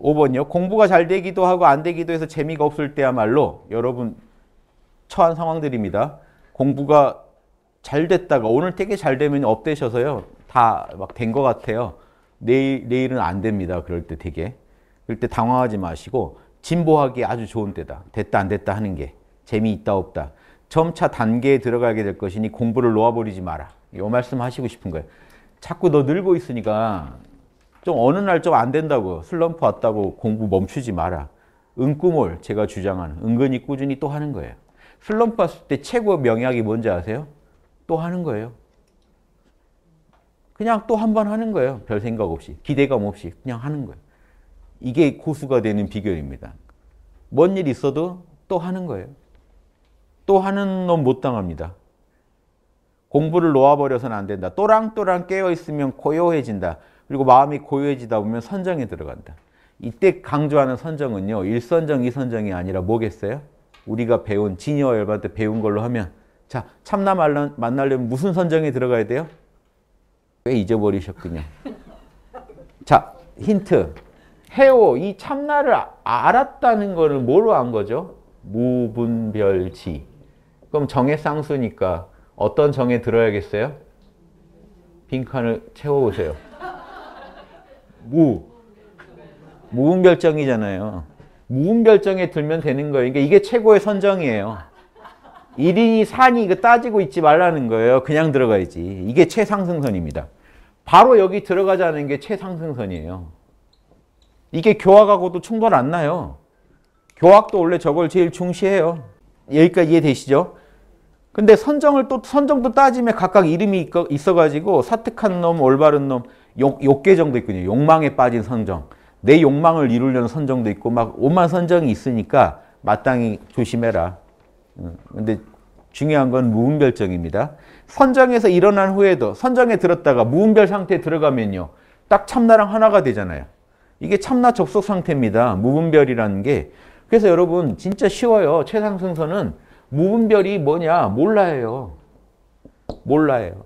5번이요. 공부가 잘 되기도 하고 안 되기도 해서 재미가 없을 때야말로 여러분 처한 상황들입니다. 공부가 잘 됐다가 오늘 되게 잘 되면 업되셔서요. 다 막된것 같아요. 내일, 내일은 안 됩니다. 그럴 때 되게. 그럴 때 당황하지 마시고 진보하기 아주 좋은 때다. 됐다 안 됐다 하는 게 재미있다 없다. 점차 단계에 들어가게 될 것이니 공부를 놓아버리지 마라. 이 말씀 하시고 싶은 거예요. 자꾸 너 늘고 있으니까 좀 어느 날 좀 안 된다고 슬럼프 왔다고 공부 멈추지 마라. 은꾸몰 제가 주장하는 은근히 꾸준히 또 하는 거예요. 슬럼프 왔을 때 최고 명약이 뭔지 아세요? 또 하는 거예요. 그냥 또 한 번 하는 거예요. 별 생각 없이 기대감 없이 그냥 하는 거예요. 이게 고수가 되는 비결입니다. 뭔 일 있어도 또 하는 거예요. 또 하는 놈 못 당합니다. 공부를 놓아버려서는 안 된다. 또랑또랑 깨어있으면 고요해진다. 그리고 마음이 고요해지다 보면 선정에 들어간다. 이때 강조하는 선정은요. 1선정, 2선정이 아니라 뭐겠어요? 우리가 배운 지니어 열반 때 배운 걸로 하면 자 참나 만나려면 무슨 선정에 들어가야 돼요? 꽤 잊어버리셨군요. 자 힌트. 해오 이 참나를 아, 알았다는 거를 뭐로 안 거죠? 무분별지. 그럼 정의 쌍수니까 어떤 정에 들어야겠어요? 빈칸을 채워오세요. 무. 무음결정이잖아요. 무음결정에 들면 되는 거예요. 그러니까 이게 최고의 선정이에요. 1인이 산이 이거 따지고 있지 말라는 거예요. 그냥 들어가야지. 이게 최상승선입니다. 바로 여기 들어가자는 게 최상승선이에요. 이게 교학하고도 충돌 안 나요. 교학도 원래 저걸 제일 중시해요. 여기까지 이해되시죠? 근데 선정을 또 선정도 따지면 각각 이름이 있어가지고 사특한 놈, 올바른 놈 욕, 욕계정도 있거든요. 욕망에 빠진 선정. 내 욕망을 이루려는 선정도 있고 막 오만 선정이 있으니까 마땅히 조심해라. 음, 근데 중요한 건 무분별정입니다. 선정에서 일어난 후에도 선정에 들었다가 무분별 상태에 들어가면요. 딱 참나랑 하나가 되잖아요. 이게 참나 접속 상태입니다. 무분별이라는 게. 그래서 여러분 진짜 쉬워요. 최상승선은 무분별이 뭐냐 몰라요. 몰라요.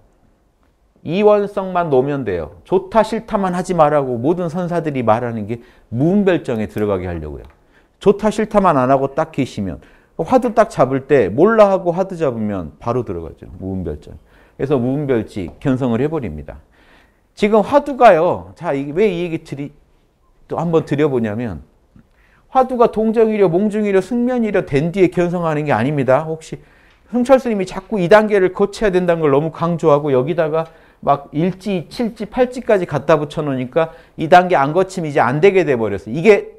이원성만 놓으면 돼요. 좋다 싫다만 하지 말라고 모든 선사들이 말하는 게 무음별정에 들어가게 하려고요. 좋다 싫다만 안 하고 딱 계시면 화두 딱 잡을 때 몰라 하고 화두 잡으면 바로 들어가죠. 무음별정. 그래서 무음별지 견성을 해버립니다. 지금 화두가요. 자, 왜이 얘기 드리, 또 한번 드려보냐면 화두가 동정이려 몽중이려 승면이려 된 뒤에 견성하는 게 아닙니다. 혹시 흥철 스님이 자꾸 이 단계를 거쳐야 된다는 걸 너무 강조하고 여기다가 막 1지, 7지, 8지까지 갖다 붙여놓으니까 이 단계 안 거치면 이제 안 되게 돼버렸어. 이게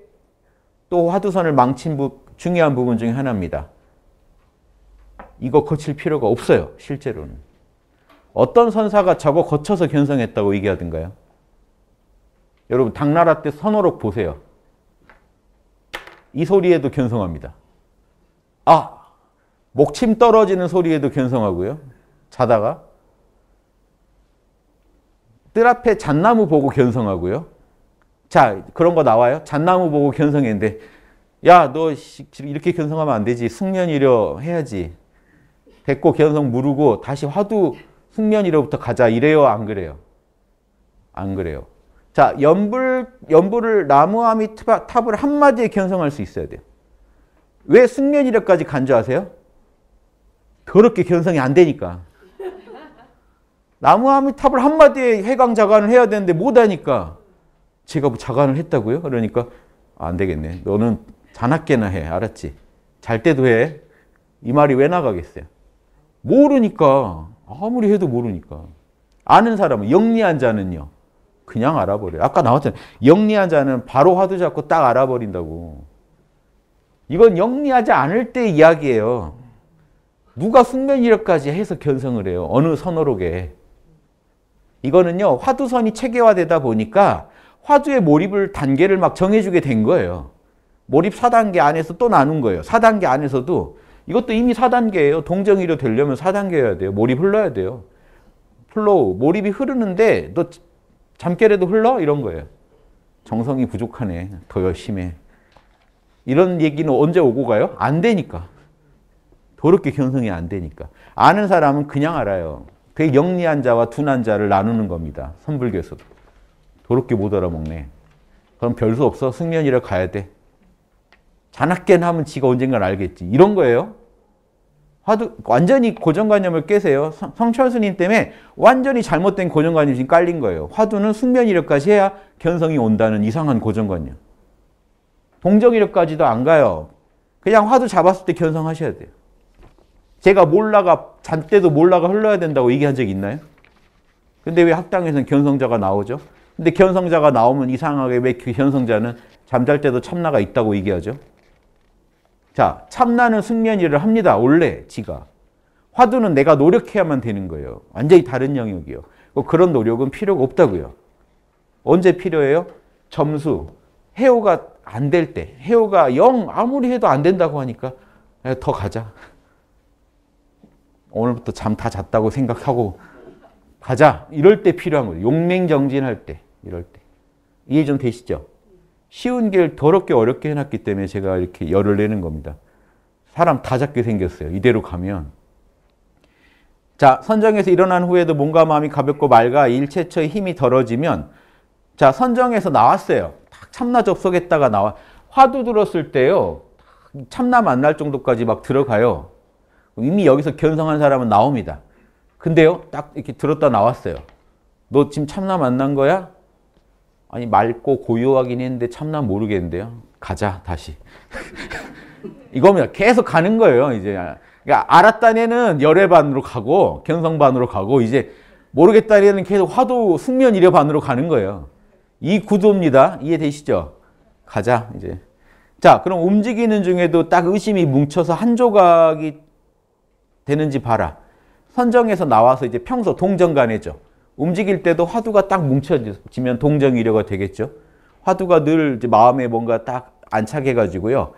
또 화두선을 망친 부, 중요한 부분 중에 하나입니다. 이거 거칠 필요가 없어요. 실제로는. 어떤 선사가 저거 거쳐서 견성했다고 얘기하던가요? 여러분 당나라 때 선호록 보세요. 이 소리에도 견성합니다. 아! 목침 떨어지는 소리에도 견성하고요. 자다가 뜰 앞에 잣나무 보고 견성하고요. 자, 그런 거 나와요. 잣나무 보고 견성했는데 야, 너 이렇게 견성하면 안 되지. 숙면이려 해야지. 됐고 견성 무르고 다시 화두 숙면이려부터 가자. 이래요, 안 그래요? 안 그래요. 자, 연불, 연불을 나무아미 탑을 한마디에 견성할 수 있어야 돼요. 왜 숙면이력까지 간줄 아세요? 더럽게 견성이 안 되니까. 나무함이 탑을 한마디에 해강 자관을 해야 되는데 못하니까 제가 뭐 자관을 했다고요? 그러니까 아, 안 되겠네. 너는 자나깨나 해. 알았지? 잘 때도 해. 이 말이 왜 나가겠어요? 모르니까. 아무리 해도 모르니까. 아는 사람은 영리한 자는요. 그냥 알아버려요. 아까 나왔잖아요. 영리한 자는 바로 화두 잡고 딱 알아버린다고. 이건 영리하지 않을 때 이야기예요. 누가 숙면이력까지 해서 견성을 해요. 어느 선어록에. 이거는요, 화두선이 체계화되다 보니까 화두의 몰입을 단계를 막 정해주게 된 거예요. 몰입 4단계 안에서 또 나눈 거예요. 4단계 안에서도 이것도 이미 4단계예요. 동정이로 되려면 4단계여야 돼요. 몰입 흘러야 돼요. 플로우, 몰입이 흐르는데 너 잠결에도 흘러? 이런 거예요. 정성이 부족하네. 더 열심히 해. 이런 얘기는 언제 오고 가요? 안 되니까. 더럽게 현성이 안 되니까. 아는 사람은 그냥 알아요. 그게 영리한 자와 둔한 자를 나누는 겁니다. 선불교에서도. 더럽게 못 알아먹네. 그럼 별 수 없어. 승면이라 가야 돼. 자나깨 하면 지가 언젠간 알겠지. 이런 거예요. 화두, 완전히 고정관념을 깨세요. 성철스님 때문에 완전히 잘못된 고정관념이 지금 깔린 거예요. 화두는 숙면이력까지 해야 견성이 온다는 이상한 고정관념. 동정이력까지도 안 가요. 그냥 화두 잡았을 때 견성하셔야 돼요. 제가 몰라가 잔때도 몰라가 흘러야 된다고 얘기한 적 있나요? 근데 왜 학당에서는 견성자가 나오죠? 근데 견성자가 나오면 이상하게 왜 그 견성자는 잠잘 때도 참나가 있다고 얘기하죠? 자, 참나는 숙면 일을 합니다. 원래 지가. 화두는 내가 노력해야만 되는 거예요. 완전히 다른 영역이요. 뭐 그런 노력은 필요가 없다고요. 언제 필요해요? 점수. 해오가 안 될 때. 해오가 영 아무리 해도 안 된다고 하니까 더 가자. 오늘부터 잠 다 잤다고 생각하고 가자. 이럴 때 필요한 거예요. 용맹정진할 때. 이럴 때. 이해 좀 되시죠? 쉬운 길 더럽게 어렵게 해놨기 때문에 제가 이렇게 열을 내는 겁니다. 사람 다 잡게 생겼어요. 이대로 가면. 자, 선정에서 일어난 후에도 몸과 마음이 가볍고 맑아 일체처의 힘이 덜어지면 자, 선정에서 나왔어요. 딱 참나 접속했다가 나와. 화두 들었을 때요. 참나 만날 정도까지 막 들어가요. 이미 여기서 견성한 사람은 나옵니다. 근데요, 딱 이렇게 들었다 나왔어요. 너 지금 참나 만난 거야? 아니, 맑고 고요하긴 했는데 참나 모르겠는데요. 가자, 다시. 이겁니다. 계속 가는 거예요, 이제. 그러니까 알았다에는 열애반으로 가고, 견성반으로 가고, 이제 모르겠다에는 계속 화두, 숙면 이려반으로 가는 거예요. 이 구조입니다. 이해되시죠? 가자, 이제. 자, 그럼 움직이는 중에도 딱 의심이 뭉쳐서 한 조각이 되는지 봐라. 선정에서 나와서 이제 평소 동정간에죠. 움직일 때도 화두가 딱 뭉쳐지면 동정이려가 되겠죠. 화두가 늘 마음에 뭔가 딱 안착해가지고요.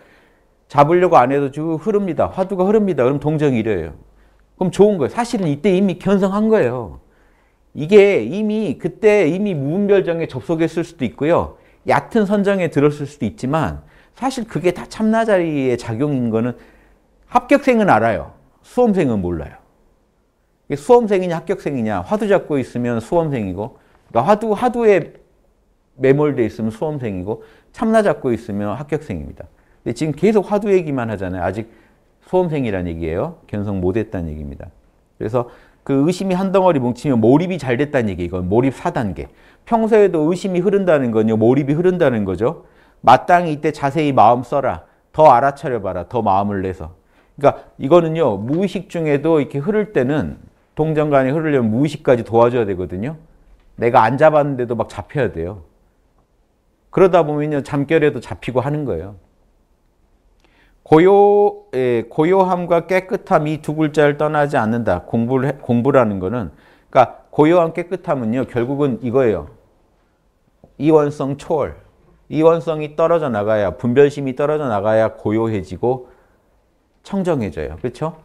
잡으려고 안 해도 쭉 흐릅니다. 화두가 흐릅니다. 그럼 동정이려예요. 그럼 좋은 거예요. 사실은 이때 이미 견성한 거예요. 이게 이미 그때 이미 무분별정에 접속했을 수도 있고요. 얕은 선정에 들었을 수도 있지만 사실 그게 다 참나자리의 작용인 거는 합격생은 알아요. 수험생은 몰라요. 수험생이냐 합격생이냐 화두 잡고 있으면 수험생이고 그 화두, 화두에 매몰돼 있으면 수험생이고 참나 잡고 있으면 합격생입니다. 근데 지금 계속 화두 얘기만 하잖아요. 아직 수험생이란 얘기예요. 견성 못했다는 얘기입니다. 그래서 그 의심이 한 덩어리 뭉치면 몰입이 잘 됐다는 얘기 이건 몰입 4단계. 평소에도 의심이 흐른다는 건요. 몰입이 흐른다는 거죠. 마땅히 이때 자세히 마음 써라. 더 알아차려봐라. 더 마음을 내서. 그러니까 이거는요. 무의식 중에도 이렇게 흐를 때는 동전관이 흐르려면 무의식까지 도와줘야 되거든요. 내가 안 잡았는데도 막 잡혀야 돼요. 그러다 보면요. 잠결에도 잡히고 하는 거예요. 고요, 예, 고요함과 깨끗함 이 두 글자를 떠나지 않는다. 공부를, 해, 공부라는 거는. 그러니까 고요함, 깨끗함은요. 결국은 이거예요. 이원성 초월. 이원성이 떨어져 나가야, 분별심이 떨어져 나가야 고요해지고 청정해져요. 그렇죠?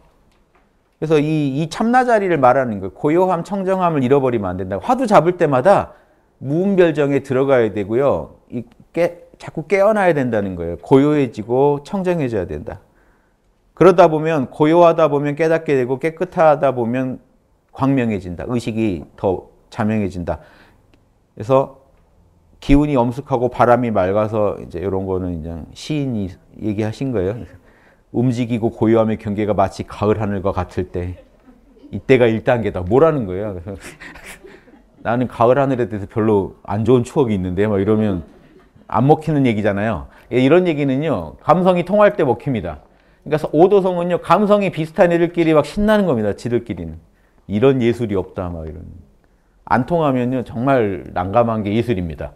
그래서 이, 이 참나자리를 말하는 거 그 고요함, 청정함을 잃어버리면 안 된다. 화두 잡을 때마다 무음별정에 들어가야 되고요. 이 깨, 자꾸 깨어나야 된다는 거예요. 고요해지고 청정해져야 된다. 그러다 보면 고요하다 보면 깨닫게 되고 깨끗하다 보면 광명해진다. 의식이 더 자명해진다. 그래서 기운이 엄숙하고 바람이 맑아서 이제 이런 거는 그냥 시인이 얘기하신 거예요. 움직이고 고요함의 경계가 마치 가을 하늘과 같을 때 이때가 1단계다. 뭐라는 거야? 나는 가을 하늘에 대해서 별로 안 좋은 추억이 있는데 막 이러면 안 먹히는 얘기잖아요. 예, 이런 얘기는요. 감성이 통할 때 먹힙니다. 그러니까 오도성은요. 감성이 비슷한 애들끼리 막 신나는 겁니다. 지들끼리는. 이런 예술이 없다. 막 이런. 안 통하면요. 정말 난감한 게 예술입니다.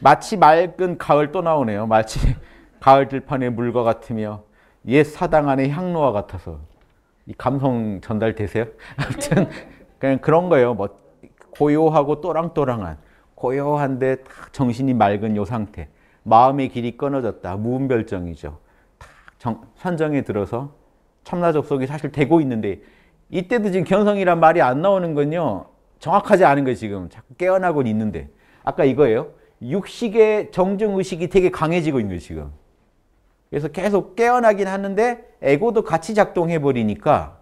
마치 맑은 가을 또 나오네요. 마치 가을 들판의 물과 같으며 옛 사당 안에 향로와 같아서 이 감성 전달되세요? 아무튼 그냥 그런 거예요. 뭐 고요하고 또랑또랑한 고요한데 딱 정신이 맑은 요 상태. 마음의 길이 끊어졌다. 무음별정이죠. 딱 선정에 들어서 참나 접속이 사실 되고 있는데 이때도 지금 견성이란 말이 안 나오는 건요. 정확하지 않은 거예요, 지금. 자꾸 깨어나곤 있는데. 아까 이거예요. 육식의 정중의식이 되게 강해지고 있는 거예요, 지금. 그래서 계속 깨어나긴 하는데 에고도 같이 작동해버리니까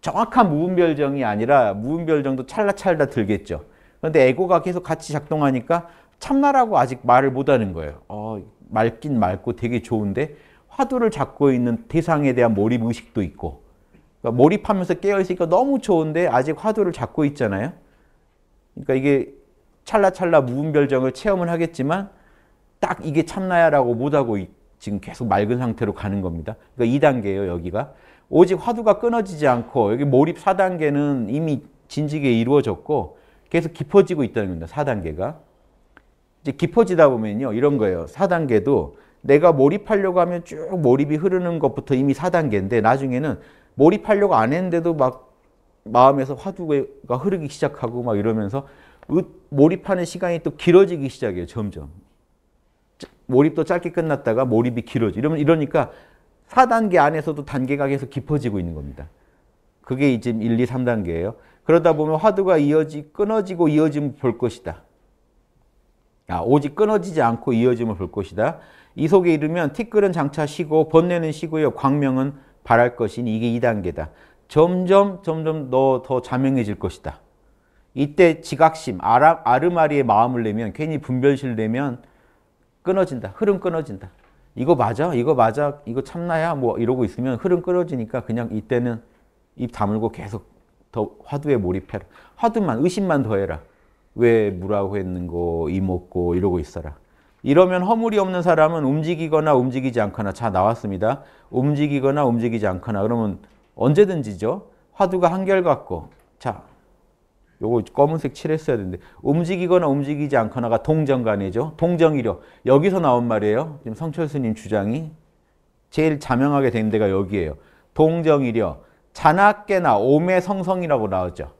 정확한 무분별정이 아니라 무분별정도 찰나찰나 들겠죠. 그런데 에고가 계속 같이 작동하니까 참나라고 아직 말을 못하는 거예요. 어, 맑긴 맑고 되게 좋은데 화두를 잡고 있는 대상에 대한 몰입 의식도 있고 그러니까 몰입하면서 깨어있으니까 너무 좋은데 아직 화두를 잡고 있잖아요. 그러니까 이게 찰나찰나 무분별정을 체험을 하겠지만 딱 이게 참나야라고 못하고 있 지금 계속 맑은 상태로 가는 겁니다. 그러니까 2단계예요, 여기가. 오직 화두가 끊어지지 않고 여기 몰입 4단계는 이미 진지게 이루어졌고 계속 깊어지고 있다는 겁니다. 4단계가. 이제 깊어지다 보면요. 이런 거예요. 4단계도 내가 몰입하려고 하면 쭉 몰입이 흐르는 것부터 이미 4단계인데 나중에는 몰입하려고 안 했는데도 막 마음에서 화두가 흐르기 시작하고 막 이러면서 몰입하는 시간이 또 길어지기 시작해요. 점점. 몰입도 짧게 끝났다가 몰입이 길어지. 이러면 이러니까 4단계 안에서도 단계가 계속 깊어지고 있는 겁니다. 그게 이제 1, 2, 3단계예요. 그러다 보면 화두가 이어지 끊어지고 이어짐을 볼 것이다. 아, 오직 끊어지지 않고 이어짐을 볼 것이다. 이 속에 이르면 티끌은 장차 쉬고 번뇌는 쉬고요. 광명은 바랄 것이니 이게 2단계다. 점점 점점 너더 자명해질 것이다. 이때 지각심, 아르마리의 마음을 내면 괜히 분별실 내면 끊어진다. 흐름 끊어진다. 이거 맞아? 이거 맞아? 이거 참나야? 뭐 이러고 있으면 흐름 끊어지니까 그냥 이때는 입 다물고 계속 더 화두에 몰입해라. 화두만, 의심만 더해라. 왜 무라고 했는고, 이먹고 이러고 있어라. 이러면 허물이 없는 사람은 움직이거나 움직이지 않거나 자 나왔습니다. 움직이거나 움직이지 않거나 그러면 언제든지죠. 화두가 한결같고 자 요거 검은색 칠했어야 되는데 움직이거나 움직이지 않거나가 동정간이죠. 동정이력. 여기서 나온 말이에요. 지금 성철스님 주장이 제일 자명하게 된 데가 여기에요. 동정이력. 자나깨나 오매 성성이라고 나왔죠.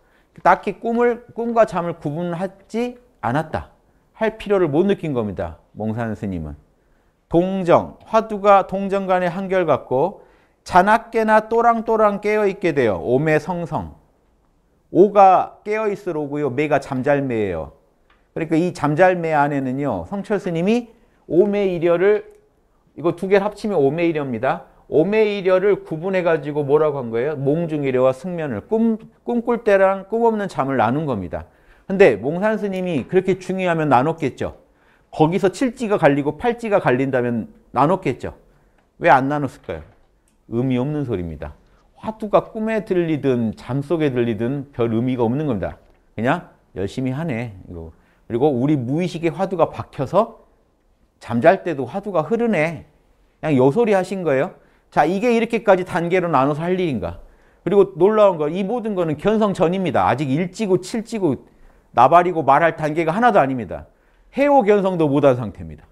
딱히 꿈을 꿈과 잠을 구분하지 않았다. 할 필요를 못 느낀 겁니다. 몽산 스님은. 동정, 화두가 동정간의 한결 같고 자나깨나 또랑또랑 깨어있게 되어 오매 성성. 오가 깨어있을 오고요. 매가 잠잘매예요. 그러니까 이 잠잘매 안에는요. 성철 스님이 오매이려를 이거 두 개를 합치면 오매이려입니다. 오매이려를 구분해가지고 뭐라고 한 거예요? 몽중이려와 승면을 꿈, 꿈꿀 때랑 꿈없는 잠을 나눈 겁니다. 근데 몽산 스님이 그렇게 중요하면 나눴겠죠. 거기서 칠지가 갈리고 팔지가 갈린다면 나눴겠죠. 왜 안 나눴을까요? 의미 없는 소리입니다. 화두가 꿈에 들리든 잠속에 들리든 별 의미가 없는 겁니다. 그냥 열심히 하네. 이거. 그리고 우리 무의식의 화두가 박혀서 잠잘 때도 화두가 흐르네. 그냥 요소리 하신 거예요. 자, 이게 이렇게까지 단계로 나눠서 할 일인가. 그리고 놀라운 건 이 모든 거는 견성전입니다. 아직 일찌고 칠찌고 나발이고 말할 단계가 하나도 아닙니다. 해오 견성도 못한 상태입니다.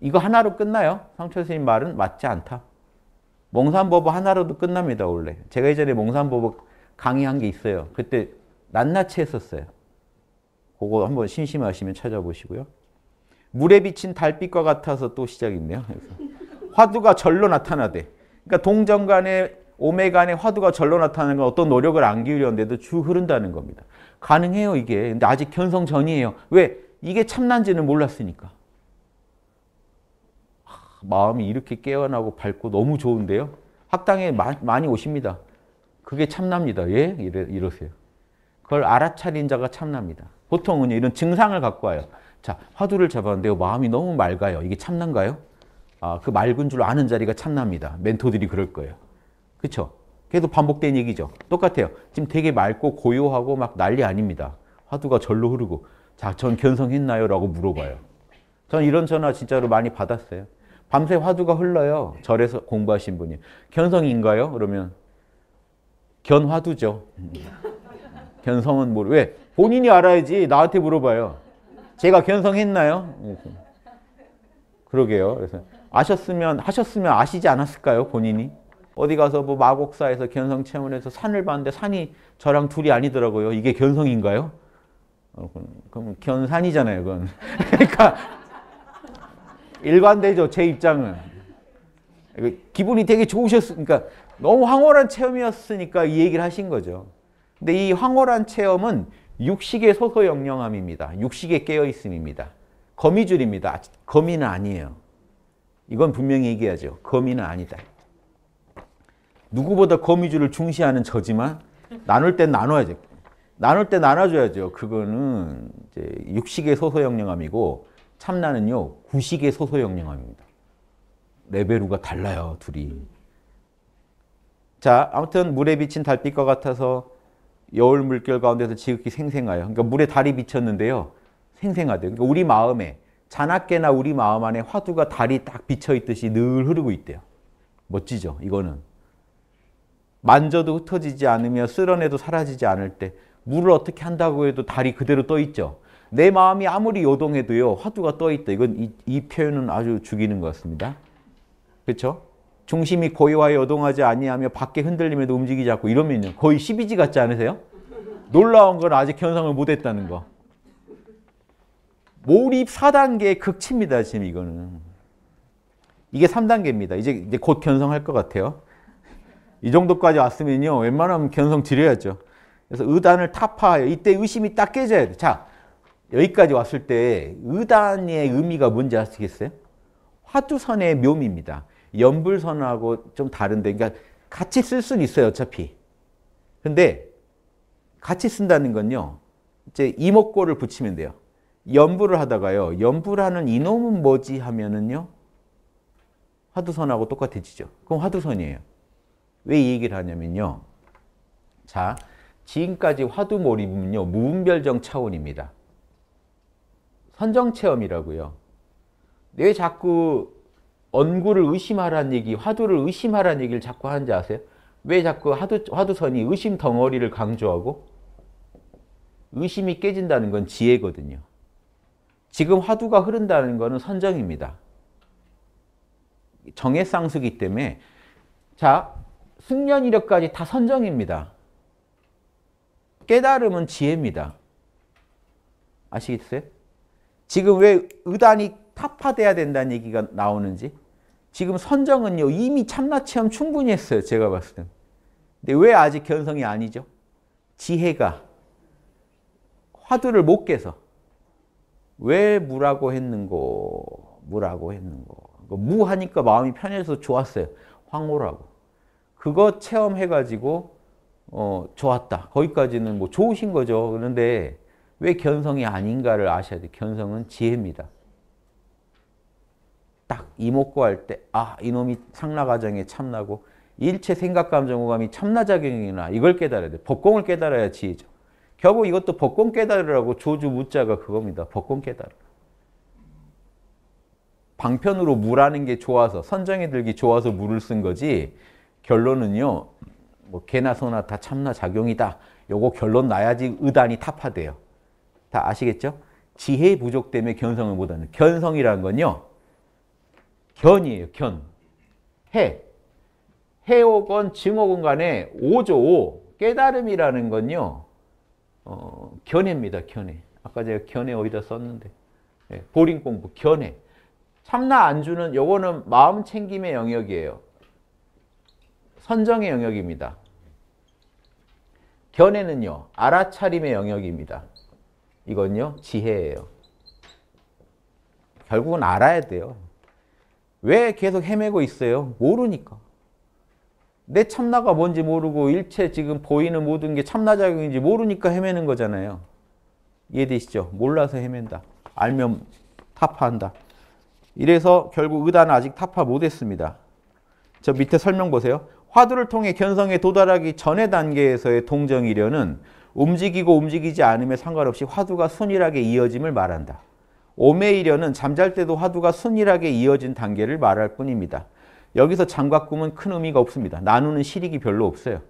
이거 하나로 끝나요. 상철 스님 말은 맞지 않다. 몽산법어 하나로도 끝납니다, 원래. 제가 예전에 몽산법어 강의한 게 있어요. 그때 낱낱이 했었어요. 그거 한번 심심하시면 찾아보시고요. 물에 비친 달빛과 같아서 또 시작인데요. 화두가 절로 나타나대. 그러니까 동전간에 오메간에 화두가 절로 나타나는 건 어떤 노력을 안 기울였는데도 주 흐른다는 겁니다. 가능해요, 이게. 근데 아직 견성 전이에요. 왜? 이게 참난지는 몰랐으니까. 마음이 이렇게 깨어나고 밝고 너무 좋은데요. 학당에 마, 많이 오십니다. 그게 참납니다. 예? 이래, 이러세요. 그걸 알아차린 자가 참납니다. 보통은 이런 증상을 갖고 와요. 자, 화두를 잡았는데 마음이 너무 맑아요. 이게 참난가요? 아, 그 맑은 줄 아는 자리가 참납니다. 멘토들이 그럴 거예요. 그렇죠? 계속 반복된 얘기죠. 똑같아요. 지금 되게 맑고 고요하고 막 난리 아닙니다. 화두가 절로 흐르고 자, 전 견성했나요? 라고 물어봐요. 전 이런 전화 진짜로 많이 받았어요. 밤새 화두가 흘러요. 절에서 공부하신 분이. 견성인가요? 그러면 견화두죠. 견성은 모르. 왜? 본인이 알아야지 나한테 물어봐요. 제가 견성했나요? 그러게요. 그래서 아셨으면 하셨으면 아시지 않았을까요, 본인이? 어디 가서 뭐 마곡사에서 견성 체험을 해서 산을 봤는데 산이 저랑 둘이 아니더라고요. 이게 견성인가요? 어, 그럼 견산이잖아요, 그건. 그러니까 일관되죠. 제 입장은. 기분이 되게 좋으셨으니까 그러니까 너무 황홀한 체험이었으니까 이 얘기를 하신 거죠. 근데 이 황홀한 체험은 육식의 소소 영령함입니다. 육식의 깨어있음입니다. 거미줄입니다. 거미는 아니에요. 이건 분명히 얘기하죠. 거미는 아니다. 누구보다 거미줄을 중시하는 저지만 나눌 땐 나눠야죠. 나눌 때 나눠줘야죠. 그거는 이제 육식의 소소 영령함이고 참나는요, 구식의 소소영령함입니다. 레베루가 달라요, 둘이. 자, 아무튼 물에 비친 달빛과 같아서 여울 물결 가운데서 지극히 생생하여. 그러니까 물에 달이 비쳤는데요. 생생하대요. 그러니까 우리 마음에 자나깨나 우리 마음 안에 화두가 달이 딱 비쳐 있듯이 늘 흐르고 있대요. 멋지죠, 이거는. 만져도 흩어지지 않으며 쓸어내도 사라지지 않을 때 물을 어떻게 한다고 해도 달이 그대로 떠 있죠. 내 마음이 아무리 요동해도요. 화두가 떠있다. 이건 이, 이 표현은 아주 죽이는 것 같습니다. 그렇죠? 중심이 고요하여 요동하지 아니하며 밖에 흔들림에도 움직이지 않고 이러면 거의 12지 같지 않으세요? 놀라운 건 아직 현상을 못했다는 거. 몰입 4단계의 극치입니다. 지금 이거는. 이게 3단계입니다. 이제, 이제 곧 견성할 것 같아요. 이 정도까지 왔으면요. 웬만하면 견성 드려야죠. 그래서 의단을 타파하여 이때 의심이 딱 깨져야 돼. 자, 여기까지 왔을 때 의단의 의미가 뭔지 아시겠어요? 화두선의 묘미입니다. 연불선하고 좀 다른데 그러니까 같이 쓸 수는 있어요 어차피. 근데 같이 쓴다는 건요. 이제 이목고를 붙이면 돼요. 연부를 하다가요. 연부라는 이놈은 뭐지 하면은요. 화두선하고 똑같아지죠. 그럼 화두선이에요. 왜 이 얘기를 하냐면요. 자, 지금까지 화두몰입은요. 무분별정 차원입니다. 선정체험이라고요. 왜 자꾸 언구를 의심하라는 얘기, 화두를 의심하라는 얘기를 자꾸 하는지 아세요? 왜 자꾸 화두, 화두선이 의심 덩어리를 강조하고 의심이 깨진다는 건 지혜거든요. 지금 화두가 흐른다는 것은 선정입니다. 정의 쌍수기 때문에 자 숙련 이력까지 다 선정입니다. 깨달음은 지혜입니다. 아시겠어요? 지금 왜 의단이 타파돼야 된다는 얘기가 나오는지 지금 선정은요 이미 참나 체험 충분히 했어요 제가 봤을 때 근데 왜 아직 견성이 아니죠? 지혜가 화두를 못 깨서 왜 무라고 했는고 무라고 했는고 그 무하니까 마음이 편해서 좋았어요 황홀하고 그거 체험해가지고 어, 좋았다 거기까지는 뭐 좋으신 거죠 그런데 왜 견성이 아닌가를 아셔야 돼요. 견성은 지혜입니다. 딱 이목구할 때, 아, 이놈이 상라가정에 참나고 일체 생각, 감정, 오감이 참나작용이나 이걸 깨달아야 돼. 법공을 깨달아야 지혜죠. 결국 이것도 법공 깨달으라고 조주 무자가 그겁니다. 법공 깨달아. 방편으로 무라는 게 좋아서 선정에 들기 좋아서 무를 쓴 거지 결론은요. 뭐 개나 소나 다 참나 작용이다. 요거 결론 나야지 의단이 타파돼요. 다 아시겠죠? 지혜 부족 때문에 견성을 못하는 견성이라는 건요. 견이에요. 견. 해. 해오건 증오건 간에 오조 깨달음이라는 건요. 어, 견해입니다. 견해. 아까 제가 견해 어디다 썼는데. 예, 보링공부 견해. 참나 안주는 요거는 마음 챙김의 영역이에요. 선정의 영역입니다. 견해는요. 알아차림의 영역입니다. 이건요 지혜예요. 결국은 알아야 돼요. 왜 계속 헤매고 있어요? 모르니까. 내 참나가 뭔지 모르고 일체 지금 보이는 모든 게 참나작용인지 모르니까 헤매는 거잖아요. 이해되시죠? 몰라서 헤맨다. 알면 타파한다. 이래서 결국 의단은 아직 타파 못했습니다. 저 밑에 설명 보세요. 화두를 통해 견성에 도달하기 전의 단계에서의 동정이려는 움직이고 움직이지 않음에 상관없이 화두가 순일하게 이어짐을 말한다. 오메이려는 잠잘 때도 화두가 순일하게 이어진 단계를 말할 뿐입니다. 여기서 장각꿈은 큰 의미가 없습니다. 나누는 실익이 별로 없어요.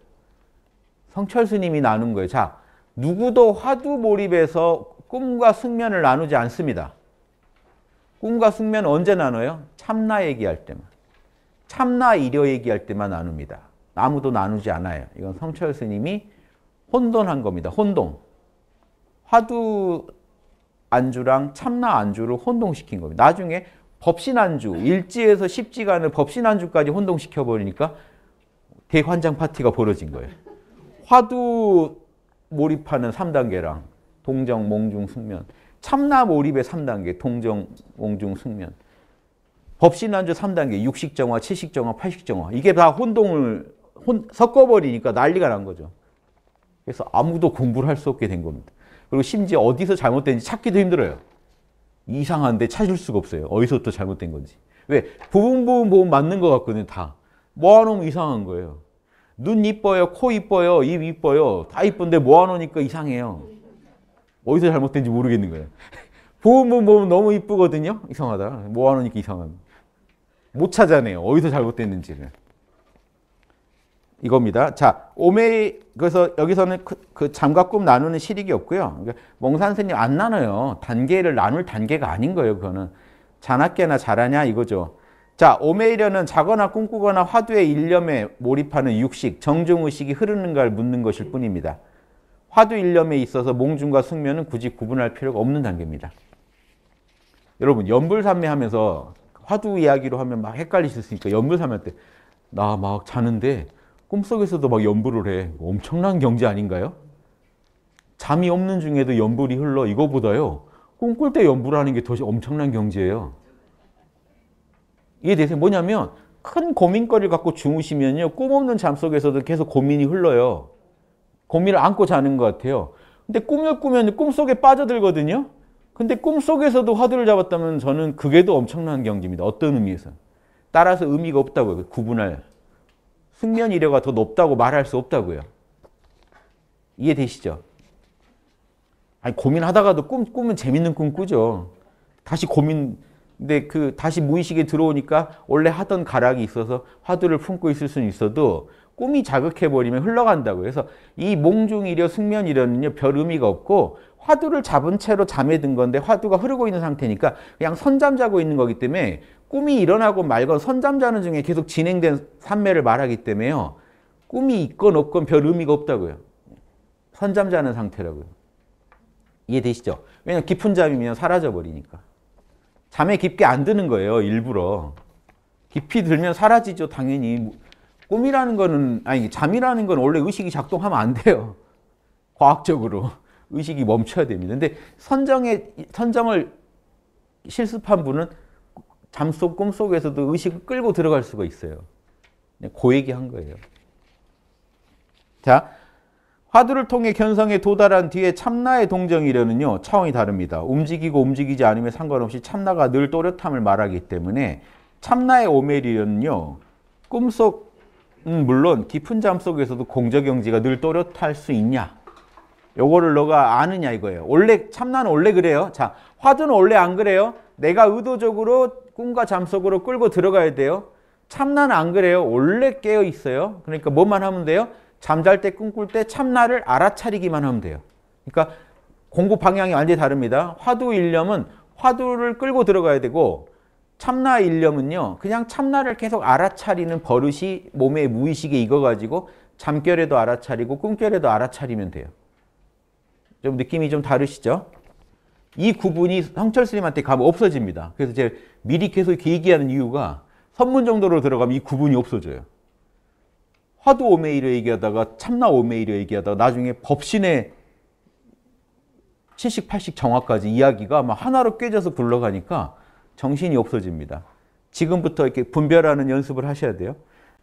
성철스님이 나눈 거예요. 자, 누구도 화두 몰입에서 꿈과 숙면을 나누지 않습니다. 꿈과 숙면 언제 나눠요? 참나 얘기할 때만. 참나 이려 얘기할 때만 나눕니다. 아무도 나누지 않아요. 이건 성철 스님이 혼돈한 겁니다. 혼동. 화두 안주랑 참나 안주를 혼동시킨 겁니다. 나중에 법신 안주, 일지에서 십지간을 법신 안주까지 혼동시켜버리니까 대환장 파티가 벌어진 거예요. 화두 몰입하는 3단계랑 동정, 몽중, 숙면. 참나 몰입의 3단계, 동정, 몽중, 숙면. 법신 안주 3단계, 육식정화, 채식정화, 팔식정화. 이게 다 혼동을 혼, 섞어버리니까 난리가 난 거죠. 그래서 아무도 공부를 할 수 없게 된 겁니다. 그리고 심지어 어디서 잘못된지 찾기도 힘들어요. 이상한데 찾을 수가 없어요. 어디서부터 잘못된 건지. 왜? 부분 부분 보면 맞는 것 같거든요. 다. 모아놓으면 이상한 거예요. 눈 이뻐요, 코 이뻐요, 입 이뻐요. 다 이쁜데 모아놓으니까 이상해요. 어디서 잘못된지 모르겠는 거예요. 부분 부분 보면 너무 이쁘거든요. 이상하다. 모아놓으니까 이상합못 찾아내요. 어디서 잘못됐는지를. 이겁니다. 자, 오메이 그래서 여기서는 그, 그 잠각꿈 나누는 실익이 없고요. 그러니까 몽산 스님 안 나눠요. 단계를 나눌 단계가 아닌 거예요. 그거는 자나깨나 잘하냐 이거죠. 자, 오메이려는 자거나 꿈꾸거나 화두의 일념에 몰입하는 육식, 정중의식이 흐르는가를 묻는 것일 뿐입니다. 화두 일념에 있어서 몽중과 숙면은 굳이 구분할 필요가 없는 단계입니다. 여러분 연불삼매 하면서 화두 이야기로 하면 막 헷갈리실 수 있으니까 연불삼매 때 나 막 자는데 꿈속에서도 막 연불을 해. 엄청난 경제 아닌가요? 잠이 없는 중에도 연불이 흘러. 이거보다요. 꿈꿀 때 연불하는 게 더 엄청난 경제예요. 이게 대신 뭐냐면 큰 고민거리를 갖고 주무시면요. 꿈없는 잠 속에서도 계속 고민이 흘러요. 고민을 안고 자는 것 같아요. 근데 꿈을 꾸면 꿈속에 빠져들거든요. 근데 꿈속에서도 화두를 잡았다면 저는 그게 더 엄청난 경지입니다. 어떤 의미에서. 따라서 의미가 없다고요. 구분할 숙면 이력이더 높다고 말할 수 없다고요. 이해되시죠? 아니 고민하다가도 꿈 꿈은 재밌는 꿈 꾸죠. 다시 고민 근데 그 다시 무의식에 들어오니까 원래 하던 가락이 있어서 화두를 품고 있을 수는 있어도 꿈이 자극해 버리면 흘러간다고 그서이 몽중이려 숙면이려는요 별 의미가 없고 화두를 잡은 채로 잠에 든 건데 화두가 흐르고 있는 상태니까 그냥 선잠 자고 있는 거기 때문에 꿈이 일어나고 말건 선잠자는 중에 계속 진행된 산매를 말하기 때문에요. 꿈이 있건 없건 별 의미가 없다고요. 선잠자는 상태라고요. 이해되시죠? 왜냐면 깊은 잠이면 사라져버리니까. 잠에 깊게 안 드는 거예요. 일부러. 깊이 들면 사라지죠. 당연히. 뭐, 꿈이라는 거는 아니 잠이라는 건 원래 의식이 작동하면 안 돼요. 과학적으로 의식이 멈춰야 됩니다. 근데 선정에 선정을 실습한 분은 잠속 꿈속에서도 의식을 끌고 들어갈 수가 있어요. 고 얘기한 거예요. 자, 화두를 통해 견성에 도달한 뒤에 참나의 동정이려는요. 차원이 다릅니다. 움직이고 움직이지 않으면 상관없이 참나가 늘 또렷함을 말하기 때문에 참나의 오메리는요. 꿈속 음, 물론 깊은 잠 속에서도 공적영지가 늘 또렷할 수 있냐. 요거를 너가 아느냐 이거예요. 원래 참나는 원래 그래요. 자, 화두는 원래 안 그래요. 내가 의도적으로 꿈과 잠 속으로 끌고 들어가야 돼요. 참나는 안 그래요. 원래 깨어 있어요. 그러니까 뭐만 하면 돼요? 잠잘 때 꿈꿀 때 참나를 알아차리기만 하면 돼요. 그러니까 공부 방향이 완전히 다릅니다. 화두 일념은 화두를 끌고 들어가야 되고 참나 일념은요. 그냥 참나를 계속 알아차리는 버릇이 몸의 무의식에 익어가지고 잠결에도 알아차리고 꿈결에도 알아차리면 돼요. 좀 느낌이 좀 다르시죠? 이 구분이 성철 스님한테 가면 없어집니다. 그래서 제가 미리 계속 얘기하는 이유가 선문 정도로 들어가면 이 구분이 없어져요. 화두 오메이를 얘기하다가 참나 오메이를 얘기하다가 나중에 법신의 70, 80 정화까지 이야기가 막 하나로 깨져서 굴러가니까 정신이 없어집니다. 지금부터 이렇게 분별하는 연습을 하셔야 돼요.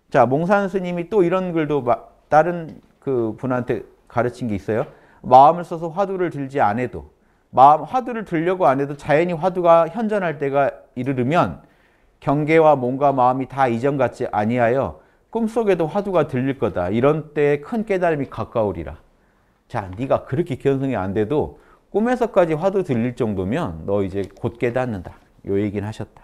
자, 몽산 스님이 또 이런 글도 다른 그 분한테 가르친 게 있어요. 마음을 써서 화두를 들지 않아도 마음 화두를 들려고 안 해도 자연히 화두가 현전할 때가 이르르면 경계와 몸과 마음이 다 이전 같지 아니하여 꿈속에도 화두가 들릴 거다. 이런 때에 큰 깨달음이 가까우리라. 자, 네가 그렇게 견성이 안 돼도 꿈에서까지 화두 들릴 정도면 너 이제 곧 깨닫는다. 요 얘기는 하셨다.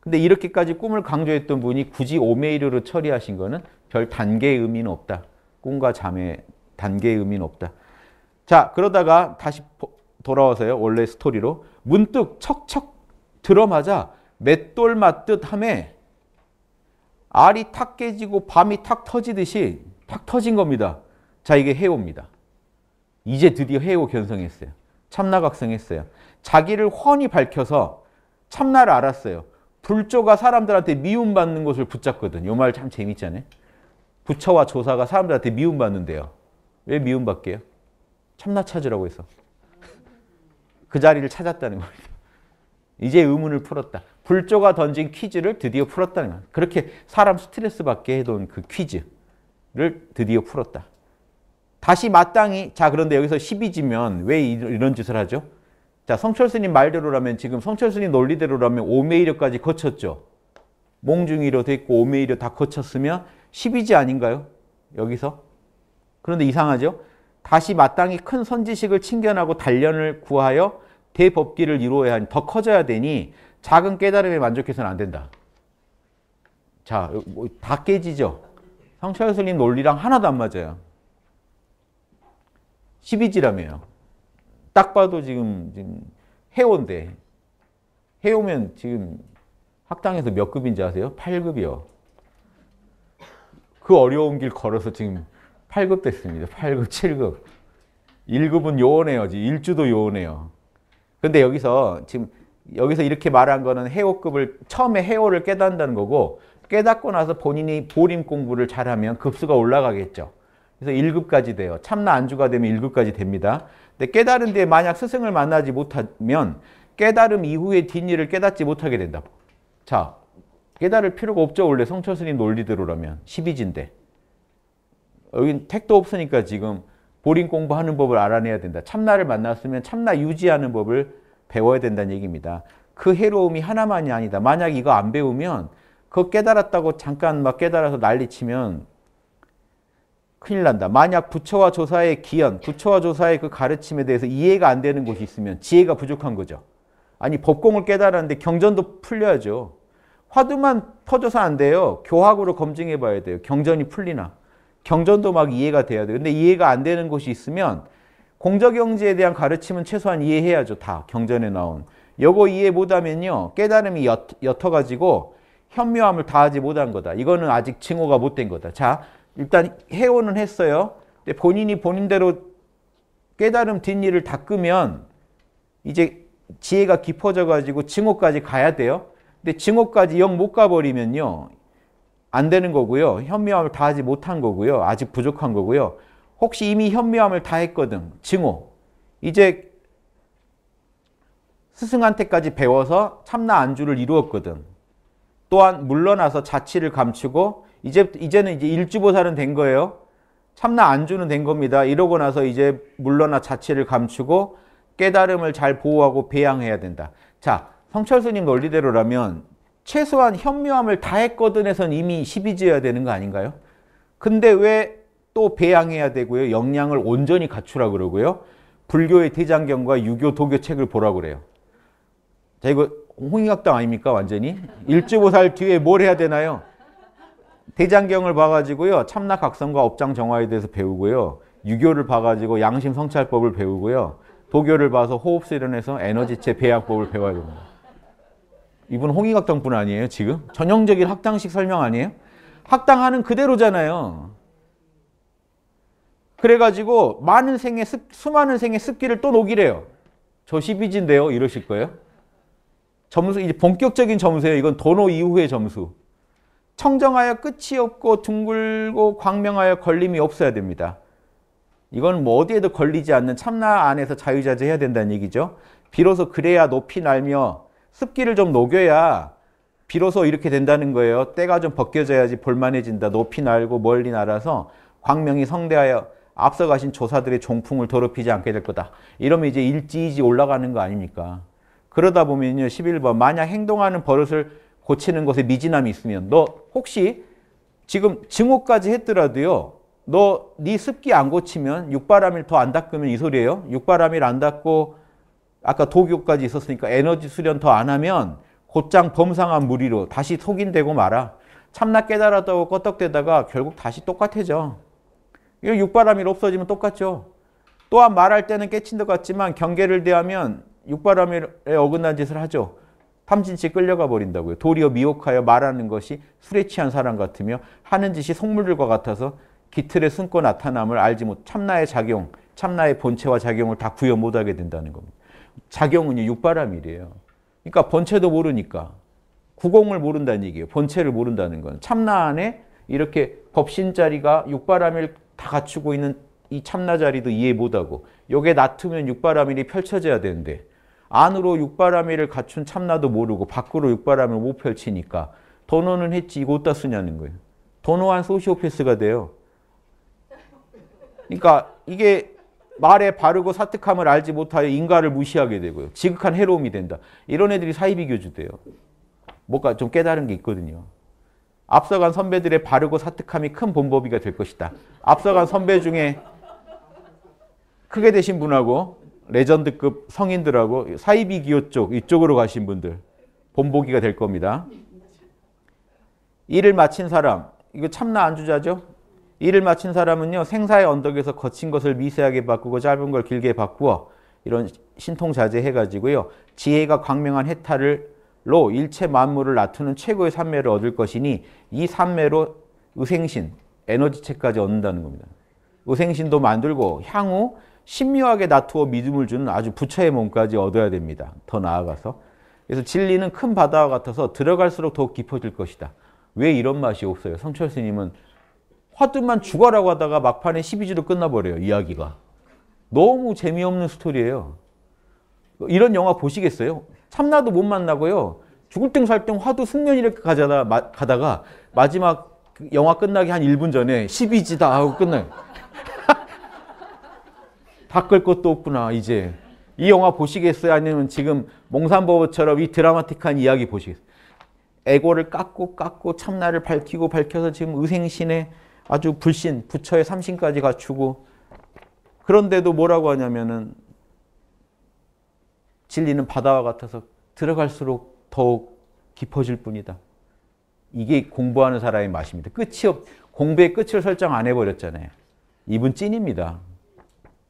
근데 이렇게까지 꿈을 강조했던 분이 굳이 오메이르로 처리하신 거는 별 단계의 의미는 없다. 꿈과 잠의 단계의 의미는 없다. 자, 그러다가 다시 돌아와서요. 원래 스토리로 문득 척척 들어맞아 맷돌 맞듯 함에 알이 탁 깨지고 밤이 탁 터지듯이 탁 터진 겁니다. 자 이게 해오입니다. 이제 드디어 해오 견성했어요. 참나각성했어요. 자기를 훤히 밝혀서 참나를 알았어요. 불조가 사람들한테 미움받는 것을 붙잡거든. 요 말 참 재밌잖아요. 부처와 조사가 사람들한테 미움받는데요. 왜 미움받게요? 참나 찾으라고 해서. 그 자리를 찾았다는 겁니다. 이제 의문을 풀었다. 불조가 던진 퀴즈를 드디어 풀었다는 겁니다. 그렇게 사람 스트레스 받게 해 둔 그 퀴즈를 드디어 풀었다. 다시 마땅히 자 그런데 여기서 12지면 왜 이런 짓을 하죠? 자 성철스님 말대로라면 지금 성철스님 논리대로라면 오메이려까지 거쳤죠. 몽중이려 됐고 오메이려 다 거쳤으면 12지 아닌가요? 여기서? 그런데 이상하죠? 다시 마땅히 큰 선지식을 칭견하고 단련을 구하여 대법기를 이루어야 하니 더 커져야 되니 작은 깨달음에 만족해서는 안 된다. 자, 뭐 다 깨지죠. 상처 예님 논리랑 하나도 안 맞아요. 12지라며요. 딱 봐도 지금, 지금 해오인데 해오면 지금 학당에서 몇 급인지 아세요? 8급이요. 그 어려운 길 걸어서 지금 8급 됐습니다. 8급, 7급. 1급은 요원해요지. 1주도 요원해요. 근데 여기서 지금 여기서 이렇게 말한 거는 해오급을 처음에 해오를 깨닫는다는 거고 깨닫고 나서 본인이 보림 공부를 잘하면 급수가 올라가겠죠. 그래서 1급까지 돼요. 참나 안주가 되면 1급까지 됩니다. 근데 깨달은 뒤에 만약 스승을 만나지 못하면 깨달음 이후에 뒷일을 깨닫지 못하게 된다고. 자, 깨달을 필요가 없죠. 원래 성철스님 논리대로라면. 12진데. 여긴 택도 없으니까 지금 보링 공부하는 법을 알아내야 된다. 참나를 만났으면 참나 유지하는 법을 배워야 된다는 얘기입니다. 그 해로움이 하나만이 아니다. 만약 이거 안 배우면 그거 깨달았다고 잠깐 막 깨달아서 난리치면 큰일 난다. 만약 부처와 조사의 기연, 부처와 조사의 그 가르침에 대해서 이해가 안 되는 곳이 있으면 지혜가 부족한 거죠. 아니 법공을 깨달았는데 경전도 풀려야죠. 화두만 퍼져서 안 돼요. 교학으로 검증해 봐야 돼요. 경전이 풀리나. 경전도 막 이해가 돼야 돼. 요 근데 이해가 안 되는 곳이 있으면 공적경제에 대한 가르침은 최소한 이해해야죠. 다 경전에 나온. 요거 이해 못하면요. 깨달음이 엿, 옅어가지고 현묘함을 다하지 못한 거다. 이거는 아직 증오가 못된 거다. 자, 일단 해오는 했어요. 근데 본인이 본인대로 깨달음 뒷일을 닦으면 이제 지혜가 깊어져가지고 증오까지 가야 돼요. 근데 증오까지 영 못 가버리면요. 안 되는 거고요. 현미함을 다하지 못한 거고요. 아직 부족한 거고요. 혹시 이미 현미함을 다했거든. 증오. 이제 스승한테까지 배워서 참나 안주를 이루었거든. 또한 물러나서 자취를 감추고 이제 이제는 이제 일주보살은 된 거예요. 참나 안주는 된 겁니다. 이러고 나서 이제 물러나 자취를 감추고 깨달음을 잘 보호하고 배양해야 된다. 자, 성철 스님 논리대로라면 최소한 현묘함을 다했거든에선 이미 1 2지어야 되는 거 아닌가요? 근데 왜 또 배양해야 되고요. 역량을 온전히 갖추라 그러고요. 불교의 대장경과 유교 도교책을 보라 그래요. 자 이거 홍익학당 아닙니까 완전히? 일주보살 뒤에 뭘 해야 되나요? 대장경을 봐가지고요. 참나각성과 업장정화에 대해서 배우고요. 유교를 봐가지고 양심성찰법을 배우고요. 도교를 봐서 호흡수련에서 에너지체 배양법을 배워야 됩니다. 이분 홍익학당뿐 아니에요 지금? 전형적인 학당식 설명 아니에요? 학당하는 그대로잖아요. 그래가지고 많은 생의 습, 수많은 생의 습기를 또 녹이래요. 저 12진데요 이러실 거예요. 점수 이제 본격적인 점수예요. 이건 도노 이후의 점수. 청정하여 끝이 없고 둥글고 광명하여 걸림이 없어야 됩니다. 이건 뭐 어디에도 걸리지 않는 참나 안에서 자유자재해야 된다는 얘기죠. 비로소 그래야 높이 날며 습기를 좀 녹여야 비로소 이렇게 된다는 거예요. 때가 좀 벗겨져야지 볼만해진다. 높이 날고 멀리 날아서 광명이 성대하여 앞서가신 조사들의 종풍을 더럽히지 않게 될 거다. 이러면 이제 일지이지 올라가는 거 아닙니까? 그러다 보면요. 11번 만약 행동하는 버릇을 고치는 것에 미진함이 있으면 너 혹시 지금 증오까지 했더라도요. 너 네 습기 안 고치면 육바람일 더 안 닦으면 이 소리예요. 육바람일 안 닦고 아까 도교까지 있었으니까 에너지 수련 더 안 하면 곧장 범상한 무리로 다시 속인되고 말아. 참나 깨달았다고 껐덕대다가 결국 다시 똑같아져. 이거 육바람일 없어지면 똑같죠. 또한 말할 때는 깨친 것 같지만 경계를 대하면 육바람에 어긋난 짓을 하죠. 탐진치 끌려가 버린다고요. 도리어 미혹하여 말하는 것이 술에 취한 사람 같으며 하는 짓이 속물들과 같아서 기틀에 숨고 나타남을 알지 못 참나의 작용, 참나의 본체와 작용을 다 구현 못하게 된다는 겁니다. 작용은 육바람일이에요. 그러니까 본체도 모르니까. 구공을 모른다는 얘기예요. 본체를 모른다는 건. 참나 안에 이렇게 법신 자리가 육바람일 다 갖추고 있는 이 참나 자리도 이해 못하고 요게 낮으면 육바람일이 펼쳐져야 되는데 안으로 육바람일을 갖춘 참나도 모르고 밖으로 육바람을 못 펼치니까 도노는 했지 이거 어디다 쓰냐는 거예요. 도노한 소시오패스가 돼요. 그러니까 이게 말에 바르고 사특함을 알지 못하여 인가를 무시하게 되고요. 지극한 해로움이 된다. 이런 애들이 사이비 교주돼요. 뭔가 좀 깨달은 게 있거든요. 앞서간 선배들의 바르고 사특함이 큰 본보비가 될 것이다. 앞서간 선배 중에 크게 되신 분하고 레전드급 성인들하고 사이비 기호 쪽 이쪽으로 가신 분들 본보기가 될 겁니다. 일을 마친 사람 이거 참나 안주자죠? 이를 마친 사람은요 생사의 언덕에서 거친 것을 미세하게 바꾸고 짧은 걸 길게 바꾸어 이런 신통자재 해가지고요 지혜가 광명한 해탈을로 일체 만물을 나투는 최고의 삼매를 얻을 것이니 이 삼매로 의생신 에너지체까지 얻는다는 겁니다. 의생신도 만들고 향후 신묘하게 나투어 믿음을 주는 아주 부처의 몸까지 얻어야 됩니다. 더 나아가서 그래서 진리는 큰 바다와 같아서 들어갈수록 더욱 깊어질 것이다. 왜 이런 맛이 없어요? 성철 스님은 화뜻만 죽어라고 하다가 막판에 12주로 끝나버려요. 이야기가. 너무 재미없는 스토리예요. 이런 영화 보시겠어요? 참나도 못 만나고요. 죽을 땡살땡 화두 숙면 이렇게 가자다, 마, 가다가 마지막 그 영화 끝나기 한 1분 전에 12지다 하고 끝나요. 닦을 것도 없구나 이제. 이 영화 보시겠어요? 아니면 지금 몽산버처럼 이 드라마틱한 이야기 보시겠어요? 에고를 깎고 깎고 참나를 밝히고 밝혀서 지금 의생신에 아주 불신, 부처의 삼신까지 갖추고 그런데도 뭐라고 하냐면은 진리는 바다와 같아서 들어갈수록 더욱 깊어질 뿐이다. 이게 공부하는 사람의 맛입니다. 끝이 없, 공부의 끝을 설정 안 해버렸잖아요. 이분 찐입니다.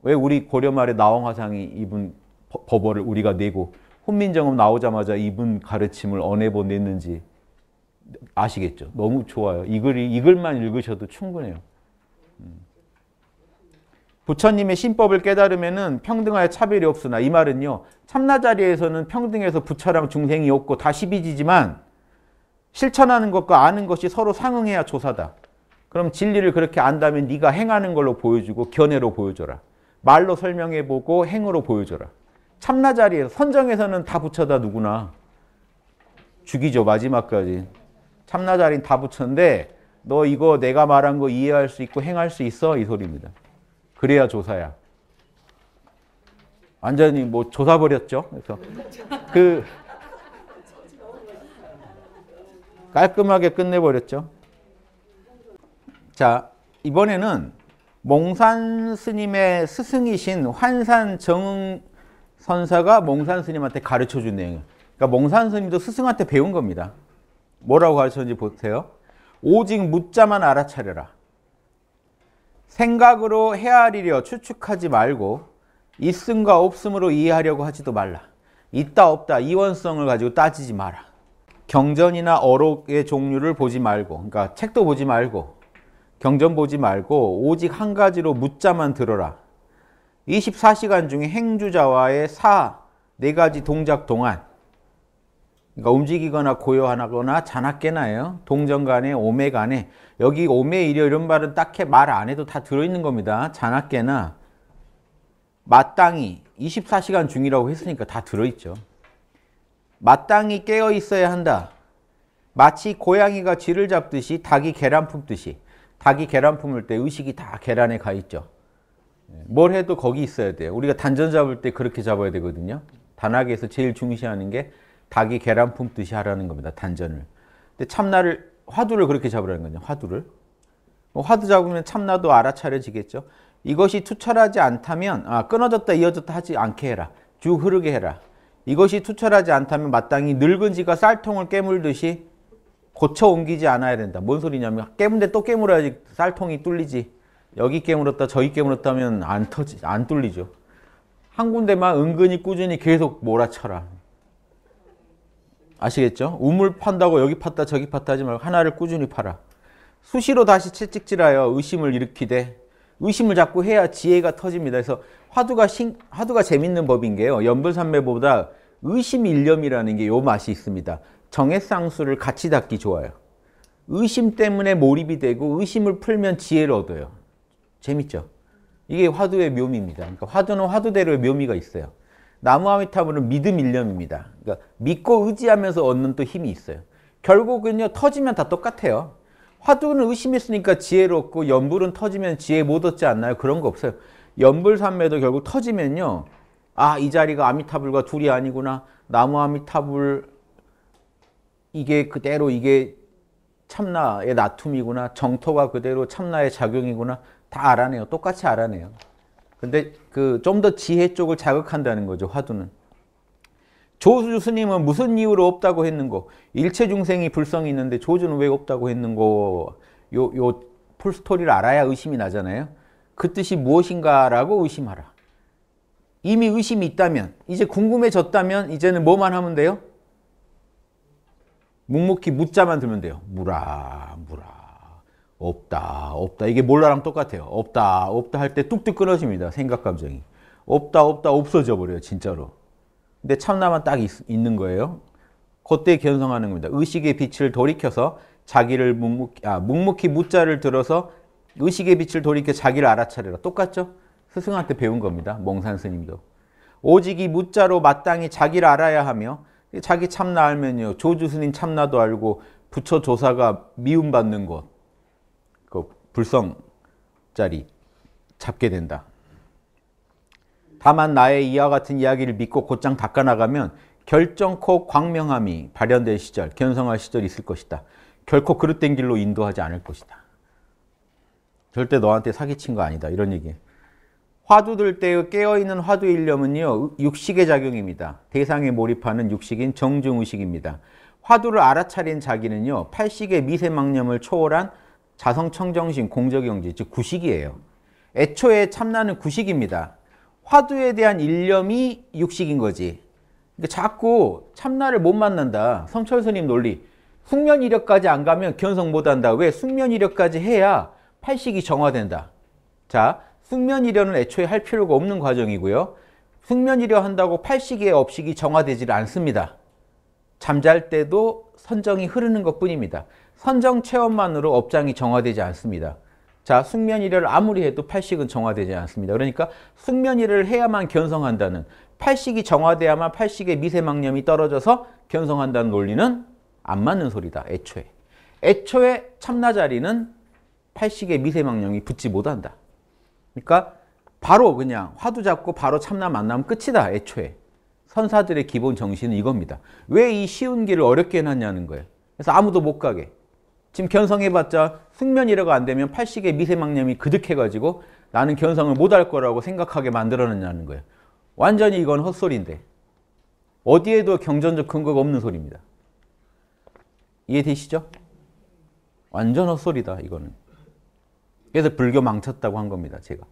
왜 우리 고려 말에 나홍화상이 이분 법어를 우리가 내고 훈민정음 나오자마자 이분 가르침을 언해보 냈는지 아시겠죠? 너무 좋아요. 이 글이 이 글만 읽으셔도 충분해요. 음. 부처님의 신법을 깨달으면 평등하여 차별이 없으나 이 말은요. 참나 자리에서는 평등해서 부처랑 중생이 없고 다 십이지지만 실천하는 것과 아는 것이 서로 상응해야 조사다. 그럼 진리를 그렇게 안다면 네가 행하는 걸로 보여주고 견해로 보여줘라. 말로 설명해보고 행으로 보여줘라. 참나 자리에서 선정에서는 다 부처다 누구나. 죽이죠 마지막까지. 참나자리는 다 부처인데 너 이거 내가 말한 거 이해할 수 있고 행할 수 있어? 이 소리입니다. 그래야 조사야. 완전히 뭐 조사 버렸죠. 그래서 그 깔끔하게 끝내 버렸죠. 자, 이번에는 몽산 스님의 스승이신 환산 정응 선사가 몽산 스님한테 가르쳐 준 내용. 그러니까 몽산 스님도 스승한테 배운 겁니다. 뭐라고 가르쳤는지 보세요. 오직 묻자만 알아차려라. 생각으로 헤아리려 추측하지 말고 있음과 없음으로 이해하려고 하지도 말라. 있다 없다 이원성을 가지고 따지지 마라. 경전이나 어록의 종류를 보지 말고 그러니까 책도 보지 말고 경전 보지 말고 오직 한 가지로 묻자만 들어라. 24시간 중에 행주자와의 사, 네 가지 동작 동안 그러니까 움직이거나 고요하거나 자나깨나요 동전간에 오매간에 여기 오매 이려 이런 말은 딱히 말 안 해도 다 들어있는 겁니다. 자나깨나 마땅히 24시간 중이라고 했으니까 다 들어있죠. 마땅히 깨어 있어야 한다. 마치 고양이가 쥐를 잡듯이 닭이 계란 품듯이 닭이 계란 품을 때 의식이 다 계란에 가 있죠. 뭘 해도 거기 있어야 돼요. 우리가 단전 잡을 때 그렇게 잡아야 되거든요. 단학에서 제일 중시하는 게 닭이 계란 품듯이 하라는 겁니다. 단전을. 근데 참나를 화두를 그렇게 잡으라는 거죠. 화두를. 뭐 화두 잡으면 참나도 알아차려지겠죠. 이것이 투철하지 않다면 아, 끊어졌다 이어졌다 하지 않게 해라. 쭉 흐르게 해라. 이것이 투철하지 않다면 마땅히 늙은 지가 쌀통을 깨물듯이 고쳐 옮기지 않아야 된다. 뭔 소리냐면 깨문데 또 깨물어야지 쌀통이 뚫리지. 여기 깨물었다 저기 깨물었다면 안 터지 안 뚫리죠. 한 군데만 은근히 꾸준히 계속 몰아쳐라. 아시겠죠? 우물 판다고 여기 팠다 저기 팠다 하지 말고 하나를 꾸준히 팔아. 수시로 다시 채찍질하여 의심을 일으키되 의심을 자꾸 해야 지혜가 터집니다. 그래서 화두가 신, 화두가 재밌는 법인 게요. 연불삼매보다 의심일념이라는 게 요 맛이 있습니다. 정해쌍수를 같이 닦기 좋아요. 의심 때문에 몰입이 되고 의심을 풀면 지혜를 얻어요. 재밌죠? 이게 화두의 묘미입니다. 그러니까 화두는 화두대로의 묘미가 있어요. 나무아미타불은 믿음 일념입니다. 그러니까 믿고 의지하면서 얻는 또 힘이 있어요. 결국은요 터지면 다 똑같아요. 화두는 의심했으니까 지혜롭고 연불은 터지면 지혜 못 얻지 않나요? 그런 거 없어요. 연불산매도 결국 터지면요. 아, 이 자리가 아미타불과 둘이 아니구나. 나무 아미타불 이게 그대로 이게 참나의 나툼이구나. 정토가 그대로 참나의 작용이구나. 다 알아내요. 똑같이 알아내요. 근데 그 좀 더 지혜 쪽을 자극한다는 거죠. 화두는. 조주 스님은 무슨 이유로 없다고 했는고 일체 중생이 불성이 있는데 조주는 왜 없다고 했는고 요 요 풀스토리를 알아야 의심이 나잖아요. 그 뜻이 무엇인가라고 의심하라. 이미 의심이 있다면 이제 궁금해졌다면 이제는 뭐만 하면 돼요? 묵묵히 묻자만 들면 돼요. 무라 무라 없다, 없다. 이게 몰라랑 똑같아요. 없다, 없다 할 때 뚝뚝 끊어집니다. 생각 감정이. 없다, 없다, 없어져 버려요. 진짜로. 근데 참나만 딱 있, 는 거예요. 그때 견성하는 겁니다. 의식의 빛을 돌이켜서 자기를 묵묵히, 아, 묵묵히 무자를 들어서 의식의 빛을 돌이켜 자기를 알아차려라. 똑같죠? 스승한테 배운 겁니다. 몽산 스님도. 오직 이 무자로 마땅히 자기를 알아야 하며 자기 참나 알면요. 조주 스님 참나도 알고 부처 조사가 미움받는 것. 불성 자리 잡게 된다. 다만 나의 이와 같은 이야기를 믿고 곧장 닦아나가면 결정코 광명함이 발현될 시절, 견성할 시절이 있을 것이다. 결코 그릇된 길로 인도하지 않을 것이다. 절대 너한테 사기친 거 아니다. 이런 얘기. 화두 들 때의 깨어있는 화두 일념은요. 육식의 작용입니다. 대상에 몰입하는 육식인 정중의식입니다. 화두를 알아차린 자기는요. 팔식의 미세망념을 초월한 자성청정신, 공적영지, 즉 구식이에요. 애초에 참나는 구식입니다. 화두에 대한 일념이 육식인 거지. 그러니까 자꾸 참나를 못 만난다. 성철스님 논리. 숙면 이력까지 안 가면 견성 못 한다. 왜? 숙면 이력까지 해야 팔식이 정화된다. 자, 숙면 이력은 애초에 할 필요가 없는 과정이고요. 숙면 이력 한다고 팔식의 업식이 정화되지 않습니다. 잠잘 때도 선정이 흐르는 것 뿐입니다. 선정 체험만으로 업장이 정화되지 않습니다. 자, 숙면 일을 아무리 해도 팔식은 정화되지 않습니다. 그러니까 숙면 일을 해야만 견성한다는 팔식이 정화돼야만 팔식의 미세망념이 떨어져서 견성한다는 논리는 안 맞는 소리다. 애초에. 애초에 참나자리는 팔식의 미세망령이 붙지 못한다. 그러니까 바로 그냥 화두 잡고 바로 참나 만나면 끝이다. 애초에. 선사들의 기본 정신은 이겁니다. 왜 이 쉬운 길을 어렵게 해놨냐는 거예요. 그래서 아무도 못 가게. 지금 견성해봤자 숙면이라고 안 되면 팔식의 미세막염이 그득해가지고 나는 견성을 못 할 거라고 생각하게 만들어낸냐는 거예요. 완전히 이건 헛소리인데 어디에도 경전적 근거가 없는 소리입니다. 이해되시죠? 완전 헛소리다 이거는. 그래서 불교 망쳤다고 한 겁니다. 제가.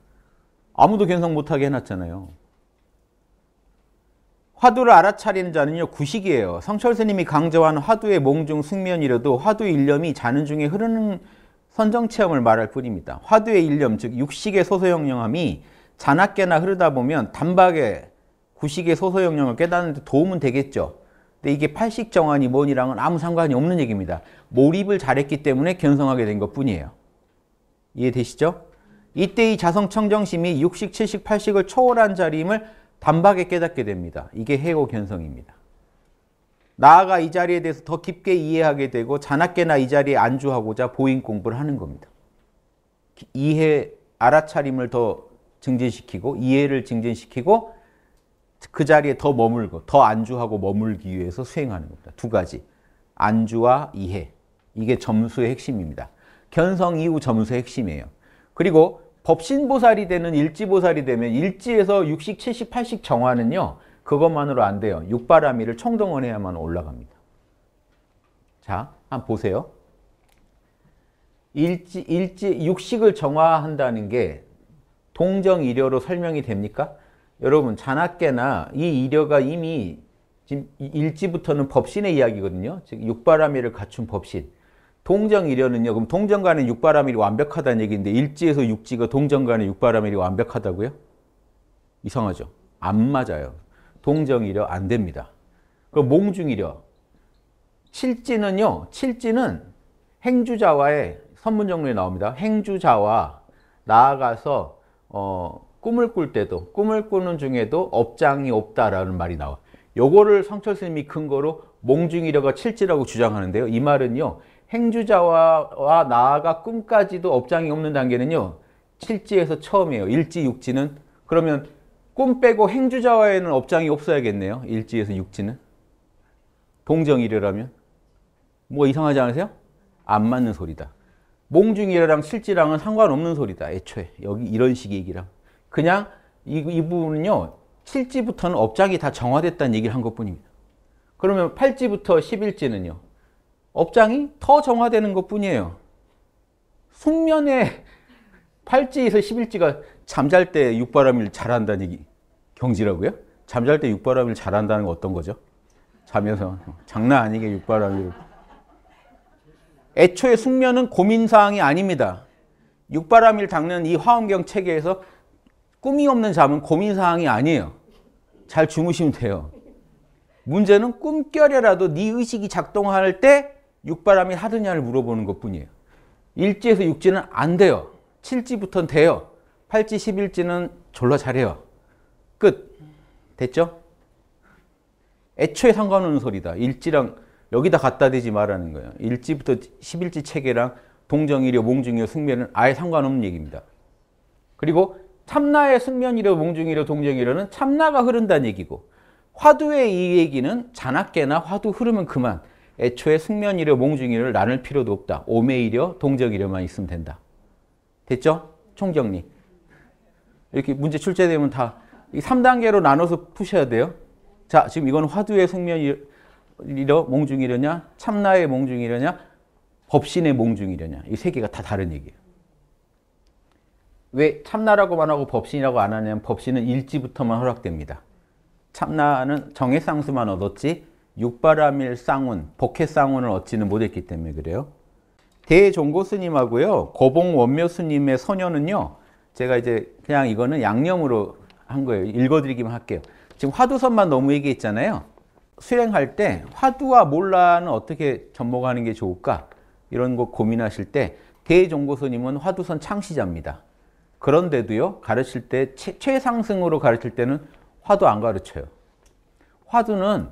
아무도 견성 못하게 해놨잖아요. 화두를 알아차리는 자는요 구식이에요. 성철 스님이 강조한 화두의 몽중 숙면이라도 화두 일념이 자는 중에 흐르는 선정 체험을 말할 뿐입니다. 화두의 일념 즉 육식의 소소영령함이 자나깨나 흐르다 보면 단박에 구식의 소소영령을 깨닫는 데 도움은 되겠죠. 근데 이게 팔식 정환이 뭔이랑은 아무 상관이 없는 얘기입니다. 몰입을 잘했기 때문에 견성하게 된 것뿐이에요. 이해되시죠? 이때 이 자성청정심이 육식, 칠식, 팔식을 초월한 자리임을 단박에 깨닫게 됩니다. 이게 해고 견성입니다. 나아가 이 자리에 대해서 더 깊게 이해하게 되고 자나깨나 이 자리에 안주하고자 보인 공부를 하는 겁니다. 이해, 알아차림을 더 증진시키고 이해를 증진시키고 그 자리에 더 머물고 더 안주하고 머물기 위해서 수행하는 겁니다. 두 가지. 안주와 이해. 이게 점수의 핵심입니다. 견성 이후 점수의 핵심이에요. 그리고 법신보살이 되는 일지보살이 되면 일지에서 육식, 칠식, 팔식 정화는요. 그것만으로 안 돼요. 육바라미를 청동원해야만 올라갑니다. 자, 한번 보세요. 일지, 일지, 육식을 정화한다는 게 동정이려로 설명이 됩니까? 여러분, 잔악계나 이 이려가 이미 지금 일지부터는 법신의 이야기거든요. 즉, 육바라미를 갖춘 법신. 동정이려는요. 그럼 동정 간의 육바람일이 완벽하다는 얘기인데 일지에서 육지가 동정 간의 육바람일이 완벽하다고요? 이상하죠. 안 맞아요. 동정이려 안 됩니다. 그 몽중이려. 실지는요. 칠지는 행주자와의 선문정론에 나옵니다. 행주자와 나아가서 어, 꿈을 꿀 때도 꿈을 꾸는 중에도 업장이 없다라는 말이 나와. 요거를 성철 스님이 근거로 몽중이려가 칠지라고 주장하는데요. 이 말은요. 행주자와 나아가 꿈까지도 업장이 없는 단계는요. 칠지에서 처음이에요. 일지, 육지는. 그러면 꿈 빼고 행주자와에는 업장이 없어야겠네요. 일지에서 육지는. 동정이래라면. 뭐 이상하지 않으세요? 안 맞는 소리다. 몽중이래랑 실지랑은 상관없는 소리다. 애초에. 여기 이런 식의 얘기랑. 그냥 이, 이 부분은요. 칠지부터는 업장이 다 정화됐다는 얘기를 한 것뿐입니다. 그러면 팔지부터 십일지는요. 업장이 더 정화되는 것 뿐이에요. 숙면에 8지에서 11지가 잠잘 때 육바람일 잘한다는 얘기, 경지라고요? 잠잘 때 육바람일 잘한다는 건 어떤 거죠? 자면서 장난 아니게 육바람일. 애초에 숙면은 고민사항이 아닙니다. 육바람일 닦는 이 화엄경 체계에서 꿈이 없는 잠은 고민사항이 아니에요. 잘 주무시면 돼요. 문제는 꿈결에라도 네 의식이 작동할 때 육바람이 하드냐를 물어보는 것 뿐이에요. 일지에서 육지는 안 돼요. 칠지부터는 돼요. 팔지, 십일지는 졸라 잘해요. 끝. 됐죠? 애초에 상관없는 소리다. 일지랑 여기다 갖다 대지 말라는 거예요. 일지부터 십일지 체계랑 동정이려, 몽중이려, 숙면은 아예 상관없는 얘기입니다. 그리고 참나의 숙면이려, 몽중이려, 동정이려는 참나가 흐른다는 얘기고 화두의 이 얘기는 자나깨나 화두 흐르면 그만. 애초에 숙면이려 몽중이를 나눌 필요도 없다. 오메이려 동적이려만 있으면 된다. 됐죠? 총정리. 이렇게 문제 출제되면 다 3단계로 나눠서 푸셔야 돼요. 자, 지금 이건 화두의 숙면이려 몽중이려냐, 참나의 몽중이려냐, 법신의 몽중이려냐. 이 세 개가 다 다른 얘기예요. 왜 참나라고만 하고 법신이라고 안 하냐면 법신은 일지부터만 허락됩니다. 참나는 정해상수만 얻었지 육바라밀 쌍운, 복해 쌍운을 얻지는 못했기 때문에 그래요. 대종고 스님하고요. 고봉 원묘 스님의 선녀는요. 제가 이제 그냥 이거는 양념으로 한 거예요. 읽어드리기만 할게요. 지금 화두선만 너무 얘기했잖아요. 수행할 때 화두와 몰라는 어떻게 접목하는 게 좋을까? 이런 거 고민하실 때 대종고 스님은 화두선 창시자입니다. 그런데도요. 가르칠 때 최, 최상승으로 가르칠 때는 화두 안 가르쳐요. 화두는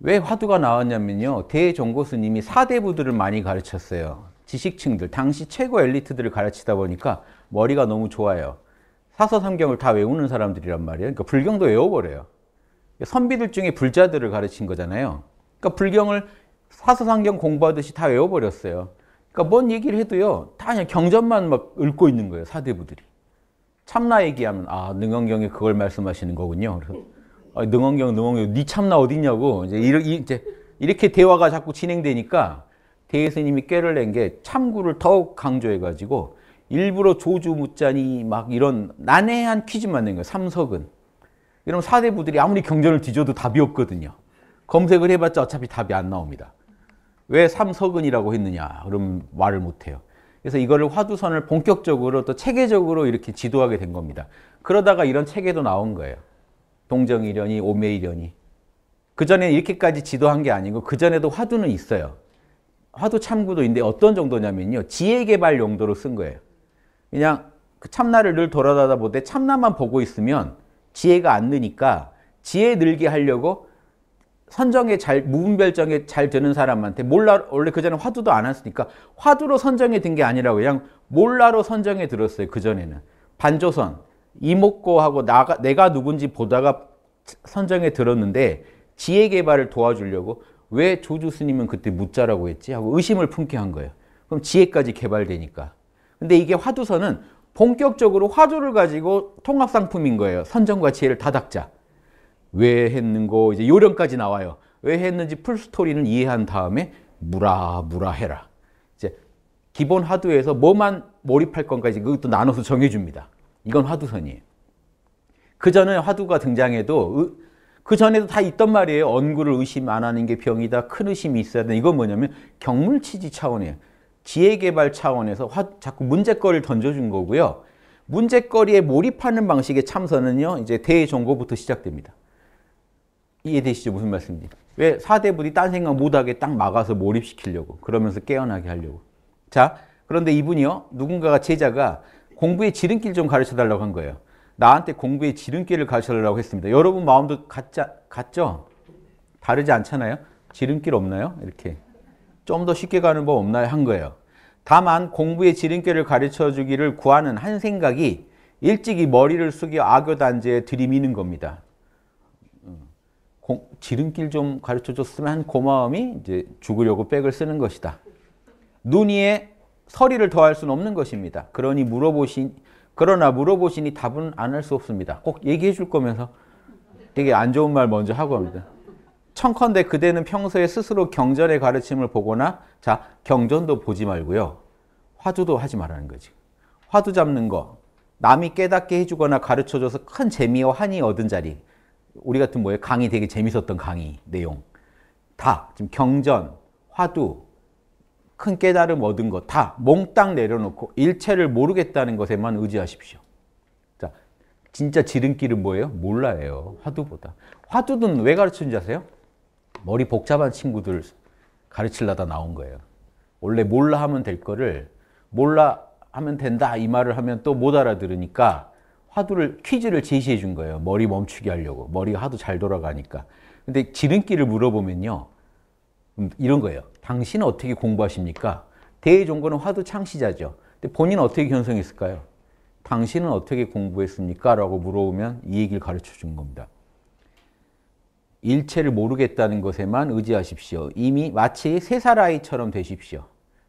왜 화두가 나왔냐면요. 대종고스님이 사대 부들을 많이 가르쳤어요. 지식층들, 당시 최고 엘리트들을 가르치다 보니까 머리가 너무 좋아요. 사서삼경을 다 외우는 사람들이란 말이에요. 그러니까 불경도 외워버려요. 선비들 중에 불자들을 가르친 거잖아요. 그러니까 불경을 사서삼경 공부하듯이 다 외워버렸어요. 그러니까 뭔 얘기를 해도요. 다 그냥 경전만 막 읊고 있는 거예요. 사대부들이. 참나 얘기하면 아능언경이 그걸 말씀하시는 거군요. 그래서 능원경 능원경 니 참나 어딨냐고 이제 이렇게, 이렇게 대화가 자꾸 진행되니까 대스님이 깨를 낸 게 참구를 더욱 강조해가지고 일부러 조주 묻자니 막 이런 난해한 퀴즈만 낸 거예요. 삼석은. 이러 사대부들이 아무리 경전을 뒤져도 답이 없거든요. 검색을 해봤자 어차피 답이 안 나옵니다. 왜 삼석은이라고 했느냐? 그럼 말을 못해요. 그래서 이거를 화두선을 본격적으로 또 체계적으로 이렇게 지도하게 된 겁니다. 그러다가 이런 체계도 나온 거예요. 동정이려니 오매이려니. 그전에 이렇게까지 지도한 게 아니고 그전에도 화두는 있어요. 화두 참구도 있는데 어떤 정도냐면요. 지혜개발 용도로 쓴 거예요. 그냥 그 참나를 늘 돌아다다 보되 참나만 보고 있으면 지혜가 안 느니까 지혜 늘게 하려고 선정에 잘, 무분별정에 잘 되는 사람한테 몰라, 원래 그전에 화두도 안 했으니까 화두로 선정에 든 게 아니라고 그냥 몰라로 선정에 들었어요. 그전에는. 반조선. 이목고하고 나가, 내가 누군지 보다가 선정에 들었는데 지혜 개발을 도와주려고 왜 조주 스님은 그때 묻자라고 했지? 하고 의심을 품게 한 거예요. 그럼 지혜까지 개발되니까. 근데 이게 화두선은 본격적으로 화두를 가지고 통합상품인 거예요. 선정과 지혜를 다 닦자. 왜 했는고 이제 요령까지 나와요. 왜 했는지 풀스토리는 이해한 다음에 무라무라 해라. 이제 기본 화두에서 뭐만 몰입할 건가 이제 그것도 나눠서 정해줍니다. 이건 화두선이에요. 그 전에 화두가 등장해도 그 전에도 다 있던 말이에요. 언구를 의심 안 하는 게 병이다. 큰 의심이 있어야 된다. 이건 뭐냐면 경물치지 차원이에요. 지혜개발 차원에서 화, 자꾸 문제거리를 던져준 거고요. 문제거리에 몰입하는 방식의 참선은요. 이제 대종고부터 시작됩니다. 이해되시죠? 무슨 말씀인지. 왜 사대부디 딴 생각 못하게 딱 막아서 몰입시키려고. 그러면서 깨어나게 하려고. 자, 그런데 이분이요. 누군가가 제자가 공부의 지름길 좀 가르쳐 달라고 한 거예요. 나한테 공부의 지름길을 가르쳐 달라고 했습니다. 여러분 마음도 같지, 같죠? 다르지 않잖아요. 지름길 없나요? 이렇게. 좀 더 쉽게 가는 법 없나요? 한 거예요. 다만 공부의 지름길을 가르쳐 주기를 구하는 한 생각이 일찍이 머리를 숙여 악교 단지에 들이미는 겁니다. 음. 공, 지름길 좀 가르쳐 줬으면 한 고마움이 이제 죽으려고 백을 쓰는 것이다. 눈 위에 서리를 더할 수는 없는 것입니다. 그러니 물어보신 그러나 물어보시니 답은 안 할 수 없습니다. 꼭 얘기해 줄 거면서 되게 안 좋은 말 먼저 하고 합니다. 청컨대 그대는 평소에 스스로 경전의 가르침을 보거나 자 경전도 보지 말고요. 화두도 하지 말라는 거지. 화두 잡는 거 남이 깨닫게 해주거나 가르쳐줘서 큰 재미와 한이 얻은 자리 우리 같은 뭐예요? 강의 되게 재밌었던 강의 내용 다 지금 경전, 화두, 큰 깨달음 얻은 것 다 몽땅 내려놓고 일체를 모르겠다는 것에만 의지하십시오. 자, 진짜 지름길은 뭐예요? 몰라요. 화두보다. 화두는 왜 가르치는지 아세요? 머리 복잡한 친구들 가르치려다 나온 거예요. 원래 몰라 하면 될 거를 몰라 하면 된다 이 말을 하면 또 못 알아들으니까 화두를 퀴즈를 제시해 준 거예요. 머리 멈추게 하려고. 머리가 하도 잘 돌아가니까. 근데 지름길을 물어보면요. 이런 거예요. 당신은 어떻게 공부하십니까? 대종고는 화두 창시자죠. 근데 본인은 어떻게 견성했을까요? 당신은 어떻게 공부했습니까? 라고 물어보면 이 얘기를 가르쳐 준 겁니다. 일체를 모르겠다는 것에만 의지하십시오. 이미 마치 세살아이처럼 되십시오.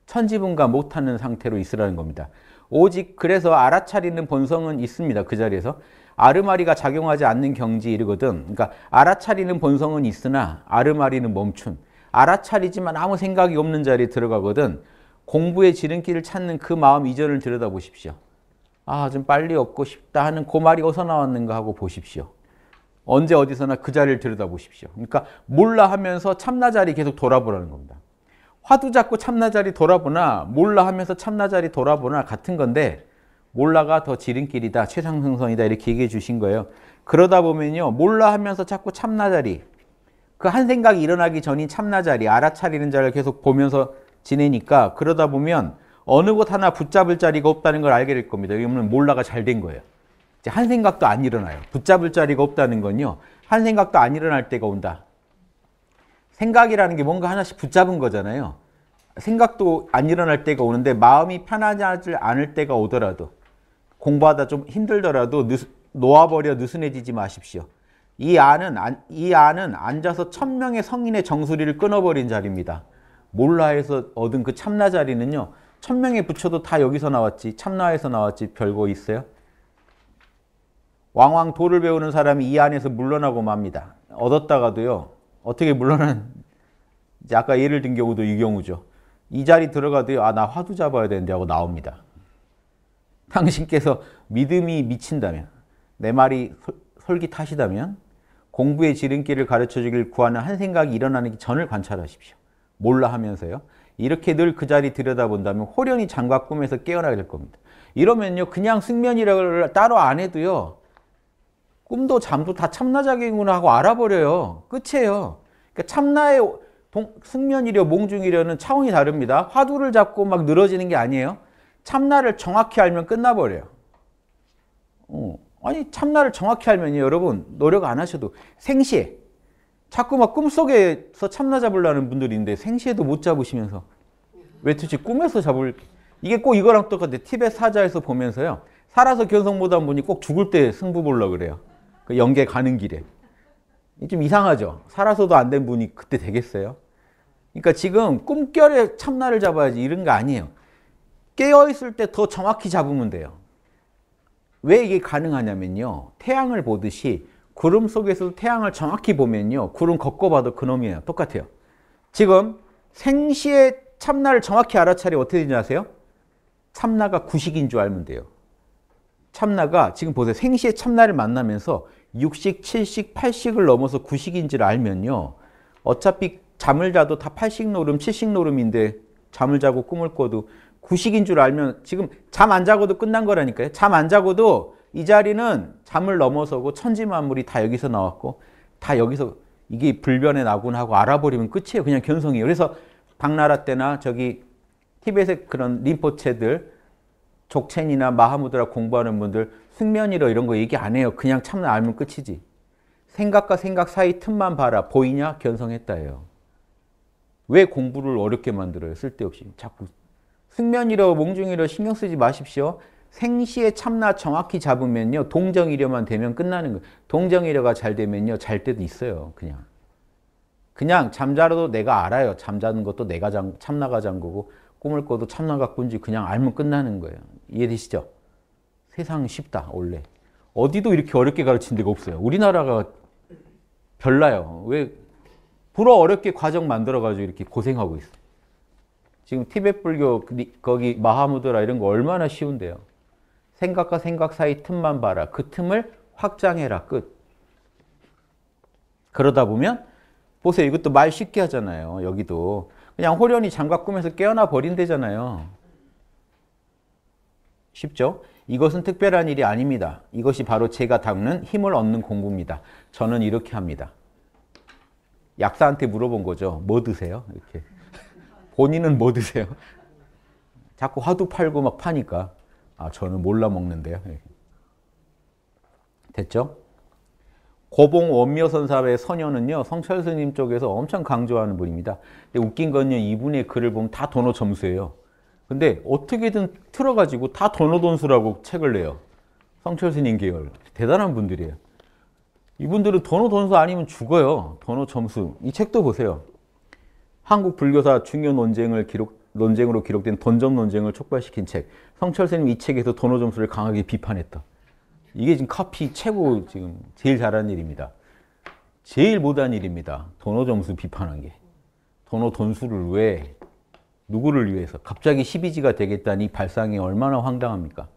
천지분가 못하는 상태로 있으라는 겁니다. 오직 그래서 알아차리는 본성은 있습니다. 그 자리에서. 아르마리가 작용하지 않는 경지에 이르거든. 그러니까 알아차리는 본성은 있으나 아르마리는 멈춘. 알아차리지만 아무 생각이 없는 자리에 들어가거든 공부의 지름길을 찾는 그 마음 이전을 들여다보십시오. 아, 좀 빨리 얻고 싶다 하는 그 말이 어디서 나왔는가 하고 보십시오. 언제 어디서나 그 자리를 들여다보십시오. 그러니까 몰라 하면서 참나 자리 계속 돌아보라는 겁니다. 화두 잡고 참나 자리 돌아보나 몰라 하면서 참나 자리 돌아보나 같은 건데 몰라가 더 지름길이다, 최상승선이다 이렇게 얘기해 주신 거예요. 그러다 보면요. 몰라 하면서 자꾸 참나 자리, 그한 생각이 일어나기 전인 참나자리, 알아차리는 자를 계속 보면서 지내니까 그러다 보면 어느 곳 하나 붙잡을 자리가 없다는 걸 알게 될 겁니다. 이기는 몰라가 잘 된 거예요. 이제 한 생각도 안 일어나요. 붙잡을 자리가 없다는 건요. 한 생각도 안 일어날 때가 온다. 생각이라는 게 뭔가 하나씩 붙잡은 거잖아요. 생각도 안 일어날 때가 오는데 마음이 편하지 않을 때가 오더라도 공부하다 좀 힘들더라도 놓아버려 느슨해지지 마십시오. 이 안은, 이 안은 앉아서 천명의 성인의 정수리를 끊어버린 자리입니다. 몰라에서 얻은 그 참나 자리는요. 천명에 붙여도 다 여기서 나왔지 참나에서 나왔지 별거 있어요? 왕왕 도를 배우는 사람이 이 안에서 물러나고 맙니다. 얻었다가도요. 어떻게 물러난 아까 예를 든 경우도 이 경우죠. 이 자리 들어가도요. 아나 화두 잡아야 되는데 하고 나옵니다. 당신께서 믿음이 미친다면 내 말이 솔깃하시다면 공부의 지름길을 가르쳐 주길 구하는 한 생각이 일어나는 전을 관찰하십시오. 몰라 하면서요. 이렇게 늘 그 자리 들여다본다면 호련히 장과 꿈에서 깨어나게 될 겁니다. 이러면요. 그냥 숙면이라고 따로 안 해도요. 꿈도 잠도 다 참나자기구나 하고 알아버려요. 끝이에요. 그러니까 참나의 동, 숙면이려 몽중이려는 차원이 다릅니다. 화두를 잡고 막 늘어지는 게 아니에요. 참나를 정확히 알면 끝나버려요. 어. 아니 참나를 정확히 알면 여러분 노력 안 하셔도 생시에 자꾸 막 꿈속에서 참나 잡으려는 분들있는데 생시에도 못 잡으시면서 외투지 꿈에서 잡을 이게 꼭 이거랑 똑같아요. 티벳 사자에서 보면서요. 살아서 견성 보다 보니 꼭 죽을 때 승부 보려 그래요. 그 연계 가는 길에. 좀 이상하죠. 살아서도 안 된 분이 그때 되겠어요. 그러니까 지금 꿈결에 참나를 잡아야지 이런 거 아니에요. 깨어있을 때 더 정확히 잡으면 돼요. 왜 이게 가능하냐면요. 태양을 보듯이 구름 속에서도 태양을 정확히 보면요. 구름 걷고 봐도 그놈이에요. 똑같아요. 지금 생시의 참나를 정확히 알아차리 어떻게 되는지 아세요? 참나가 구식인 줄 알면 돼요. 참나가 지금 보세요. 생시의 참나를 만나면서 6식, 7식, 8식을 넘어서 구식인지를 알면요. 어차피 잠을 자도 다 8식 노름, 7식 노름인데 잠을 자고 꿈을 꿔도 구식인 줄 알면 지금 잠 안 자고도 끝난 거라니까요. 잠 안 자고도 이 자리는 잠을 넘어서고 천지만물이 다 여기서 나왔고 다 여기서 이게 불변의 나군하고 알아버리면 끝이에요. 그냥 견성이에요. 그래서 박나라 때나 저기 티벳의 그런 림포체들 족첸이나 마하무드라 공부하는 분들 숙면이라 이런 거 얘기 안 해요. 그냥 참나 알면 끝이지. 생각과 생각 사이 틈만 봐라. 보이냐? 견성했다예요. 왜 공부를 어렵게 만들어요? 쓸데없이. 자꾸 승면이로 몽중이로 신경 쓰지 마십시오. 생시에 참나 정확히 잡으면요. 동정이려만 되면 끝나는 거예요. 동정이려가 잘 되면요. 잘 때도 있어요. 그냥. 그냥 잠자라도 내가 알아요. 잠자는 것도 내가 잠, 참나가 잔 거고 꿈을 꿔도 참나가 꾼지 그냥 알면 끝나는 거예요. 이해되시죠? 세상은 쉽다, 원래. 어디도 이렇게 어렵게 가르친 데가 없어요. 우리나라가 별나요. 왜 불어 어렵게 과정 만들어가지고 이렇게 고생하고 있어요. 지금 티벳 불교 그 거기 마하무드라 이런 거 얼마나 쉬운데요. 생각과 생각 사이 틈만 봐라. 그 틈을 확장해라. 끝. 그러다 보면 보세요. 이것도 말 쉽게 하잖아요. 여기도. 그냥 호련히 장갑 꾸면서 깨어나 버린대잖아요. 쉽죠? 이것은 특별한 일이 아닙니다. 이것이 바로 제가 닦는 힘을 얻는 공부입니다. 저는 이렇게 합니다. 약사한테 물어본 거죠. 뭐 드세요? 이렇게. 본인은 뭐 드세요? 자꾸 화두 팔고 막 파니까 아 저는 몰라 먹는데요. 예. 됐죠? 고봉 원묘선사의 선녀는요 성철 스님 쪽에서 엄청 강조하는 분입니다. 웃긴 건요 이분의 글을 보면 다 도너 점수예요. 근데 어떻게든 틀어가지고 다 도너 돈수라고 책을 내요. 성철 스님 계열 대단한 분들이에요. 이분들은 도너 돈수 아니면 죽어요. 도너 점수 이 책도 보세요. 한국 불교사 중요 논쟁을 기록, 논쟁으로 기록된 돈점 논쟁을 촉발시킨 책. 성철 선생님 이 책에서 돈어 점수를 강하게 비판했다. 이게 지금 카피 최고 지금 제일 잘한 일입니다. 제일 못한 일입니다. 돈어 점수 비판한 게. 돈어 돈수를 왜 누구를 위해서 갑자기 12지가 되겠다니 발상이 얼마나 황당합니까?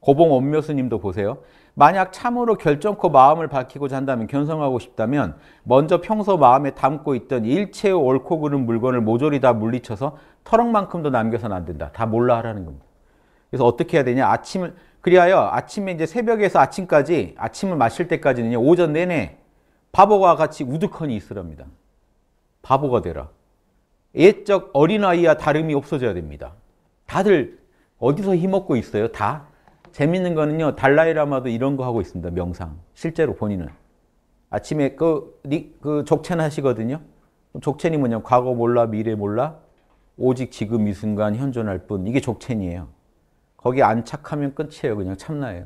고봉 엄묘스님도 보세요. 만약 참으로 결정코 마음을 밝히고자 한다면 견성하고 싶다면 먼저 평소 마음에 담고 있던 일체의 옳고 그른 물건을 모조리 다 물리쳐서 터럭만큼도 남겨서는 안 된다. 다 몰라 하라는 겁니다. 그래서 어떻게 해야 되냐? 아침을 그리하여 아침에 이제 새벽에서 아침까지 아침을 마실 때까지는요. 오전 내내 바보와 같이 우두커니 있으랍니다. 바보가 되라. 예적 어린아이와 다름이 없어져야 됩니다. 다들 어디서 힘 얻고 있어요? 다 재밌는 거는요, 달라이라마도 이런 거 하고 있습니다, 명상. 실제로 본인은. 아침에 그, 그 족첸 하시거든요. 족첸이 뭐냐면 과거 몰라, 미래 몰라, 오직 지금 이 순간 현존할 뿐. 이게 족첸이에요. 거기 안착하면 끝이에요. 그냥 참나예요.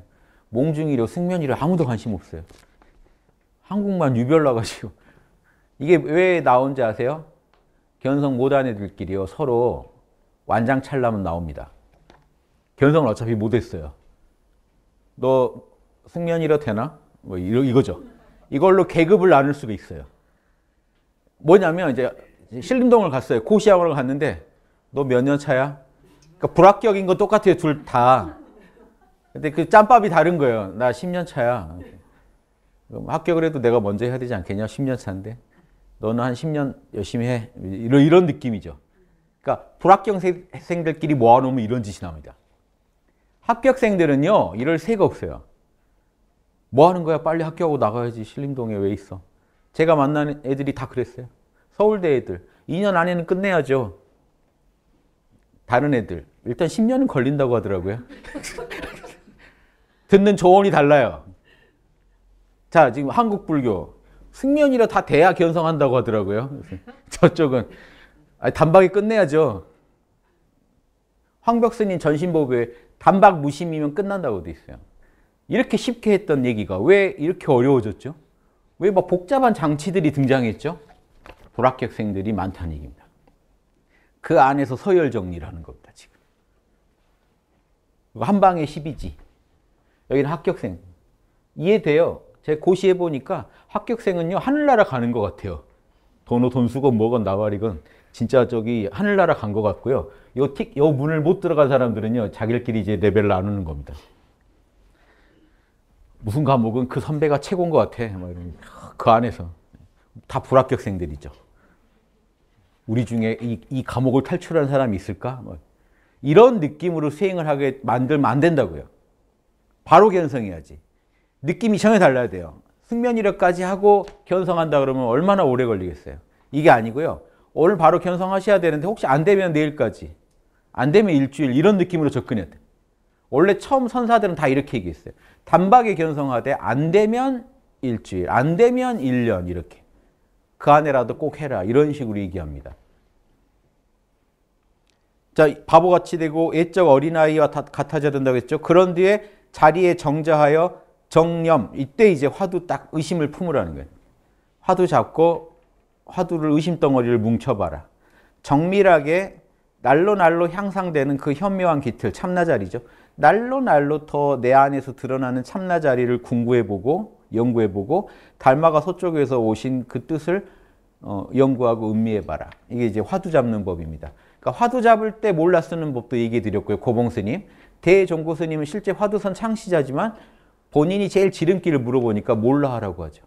몽중이려, 숙면이려 아무도 관심 없어요. 한국만 유별 나가지고. 이게 왜 나온지 아세요? 견성 못한 애들끼리요. 서로 완장찰나면 나옵니다. 견성을 어차피 못했어요. 너승면이라 되나? 뭐 이거죠. 이걸로 계급을 나눌 수가 있어요. 뭐냐면 이제 신림동을 갔어요. 고시학원을 갔는데 너 몇 년 차야? 그러니까 불합격인 건 똑같아요. 둘 다. 근데 그 짬밥이 다른 거예요. 나 10년 차야. 합격을 해도 내가 먼저 해야 되지 않겠냐? 10년 차인데. 너는 한 10년 열심히 해. 이런, 이런 느낌이죠. 그러니까 불합격생들끼리 모아놓으면 이런 짓이 납니다. 합격생들은요, 이럴 새가 없어요. 뭐 하는 거야? 빨리 학교하고 나가야지. 신림동에 왜 있어? 제가 만난 애들이 다 그랬어요. 서울대 애들. 2년 안에는 끝내야죠. 다른 애들. 일단 10년은 걸린다고 하더라고요. 듣는 조언이 달라요. 자, 지금 한국불교. 승면이라 다 대야 견성한다고 하더라고요. 저쪽은. 아니, 단박에 끝내야죠. 황벽스님 전신보배 단박 무심이면 끝난다고 돼 있어요. 이렇게 쉽게 했던 얘기가 왜 이렇게 어려워졌죠? 왜 막 복잡한 장치들이 등장했죠? 불합격생들이 많다는 얘기입니다. 그 안에서 서열 정리라는 겁니다, 지금. 한 방에 10이지. 여기는 합격생. 이해돼요. 제가 고시해 보니까 합격생은요, 하늘나라 가는 것 같아요. 돈어 돈수건 뭐건 나발이건 진짜 저기 하늘나라 간 것 같고요. 요 틱, 요 문을 못 들어간 사람들은요, 자기들끼리 이제 레벨 을 나누는 겁니다. 무슨 과목은 그 선배가 최고인 것 같아. 뭐 그 안에서. 다 불합격생들이죠. 우리 중에 이, 이 과목을 탈출한 사람이 있을까? 뭐. 이런 느낌으로 수행을 하게 만들면 안 된다고요. 바로 견성해야지. 느낌이 전혀 달라야 돼요. 숙면이력까지 하고 견성한다 그러면 얼마나 오래 걸리겠어요. 이게 아니고요. 오늘 바로 견성하셔야 되는데 혹시 안 되면 내일까지 안 되면 일주일 이런 느낌으로 접근해야 돼. 원래 처음 선사들은 다 이렇게 얘기했어요. 단박에 견성하되 안 되면 일주일, 안 되면 1년 이렇게. 그 안에라도 꼭 해라 이런 식으로 얘기합니다. 자, 바보같이 되고 애적 어린아이와 같아져야 된다고 했죠. 그런 뒤에 자리에 정자하여 정념, 이때 이제 화두 딱 의심을 품으라는 거예요. 화두 잡고 화두를 의심덩어리를 뭉쳐봐라. 정밀하게 날로 날로 향상되는 그 현묘한 기틀, 참나자리죠. 날로 날로 더 내 안에서 드러나는 참나자리를 궁구해보고 연구해보고 달마가 서쪽에서 오신 그 뜻을 어, 연구하고 음미해봐라. 이게 이제 화두 잡는 법입니다. 그러니까 화두 잡을 때 몰라 쓰는 법도 얘기 드렸고요. 고봉스님. 대종고스님은 실제 화두선 창시자지만 본인이 제일 지름길을 물어보니까 몰라 하라고 하죠.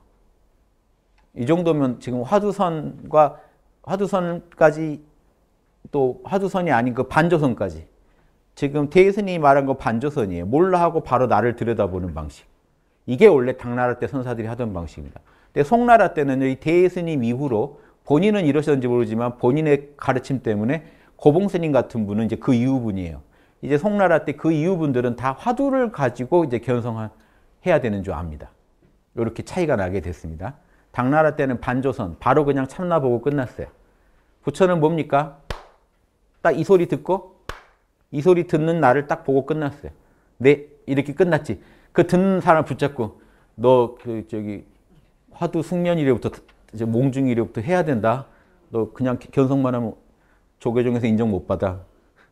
이 정도면 지금 화두선과 화두선까지 또화두선이 아닌 그 반조선까지. 지금 대희스이 말한 거 반조선이에요. 몰라 하고 바로 나를 들여다보는 방식. 이게 원래 당나라 때 선사들이 하던 방식입니다. 근데 송나라 때는 이 대스님 이후로 본인은 이러셨는지 모르지만 본인의 가르침 때문에 고봉스님 같은 분은 이제 그 이후분이에요. 이제 송나라 때 그 이후분들은 다 화두를 가지고 이제 견성해야 되는 줄 압니다. 이렇게 차이가 나게 됐습니다. 당나라 때는 반조선, 바로 그냥 참나보고 끝났어요. 부처는 뭡니까? 딱이 소리 듣고 이 소리 듣는 나를 딱 보고 끝났어요. 네 이렇게 끝났지. 그 듣는 사람 붙잡고 너그 저기 화두 숙련이래부터 이제 몽중이래부터 해야 된다. 너 그냥 견성만 하면 조계종에서 인정 못 받아.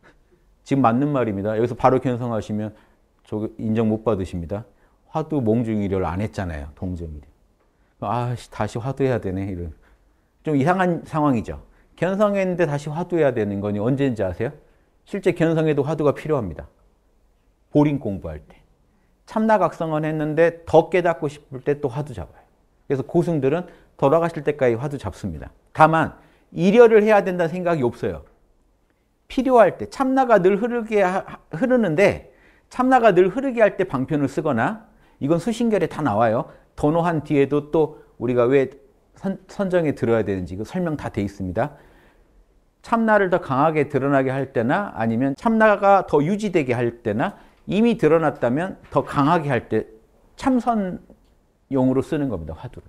지금 맞는 말입니다. 여기서 바로 견성하시면 인정 못 받으십니다. 화두 몽중이를 안 했잖아요. 동정이래. 아 다시 화두해야 되네. 이런 좀 이상한 상황이죠. 견성했는데 다시 화두해야 되는 거니 언제인지 아세요? 실제 견성에도 화두가 필요합니다. 보링 공부할 때. 참나각성은 했는데 더 깨닫고 싶을 때 또 화두 잡아요. 그래서 고승들은 돌아가실 때까지 화두 잡습니다. 다만 일열을 해야 된다는 생각이 없어요. 필요할 때 참나가 늘 흐르게 하, 흐르는데 참나가 늘 흐르게 할 때 방편을 쓰거나 이건 수신결에 다 나와요. 도노한 뒤에도 또 우리가 왜 선, 선정에 들어야 되는지 그 설명 다 돼 있습니다. 참나를 더 강하게 드러나게 할 때나 아니면 참나가 더 유지되게 할 때나 이미 드러났다면 더 강하게 할 때 참선용으로 쓰는 겁니다. 화두를.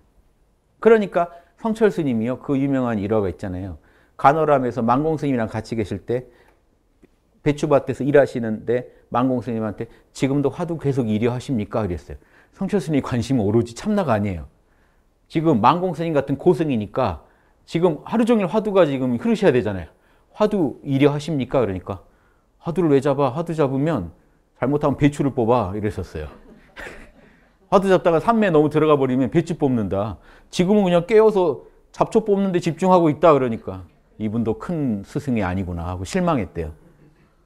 그러니까 성철 스님이요. 그 유명한 일화가 있잖아요. 간호람에서 만공 스님이랑 같이 계실 때 배추밭에서 일하시는데 만공 스님한테 지금도 화두 계속 일려 하십니까? 그랬어요. 성철 스님 관심은 오로지 참나가 아니에요. 지금 만공 스님 같은 고승이니까 지금 하루 종일 화두가 지금 흐르셔야 되잖아요. 화두 이려 하십니까? 그러니까 화두를 왜 잡아? 화두 잡으면 잘못하면 배추를 뽑아 이랬었어요. 화두 잡다가 산매 너무 들어가 버리면 배추 뽑는다. 지금은 그냥 깨워서 잡초 뽑는데 집중하고 있다 그러니까 이분도 큰 스승이 아니구나 하고 실망했대요.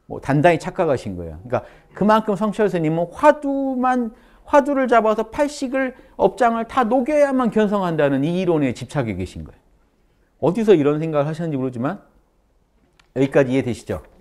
뭐 단단히 착각하신 거예요. 그러니까 그만큼 성철 생님은 뭐 화두만 화두를 잡아서 팔식을 업장을 다 녹여야만 견성한다는 이 이론에 집착해 계신 거예요. 어디서 이런 생각을 하셨는지 모르지만 여기까지 이해되시죠?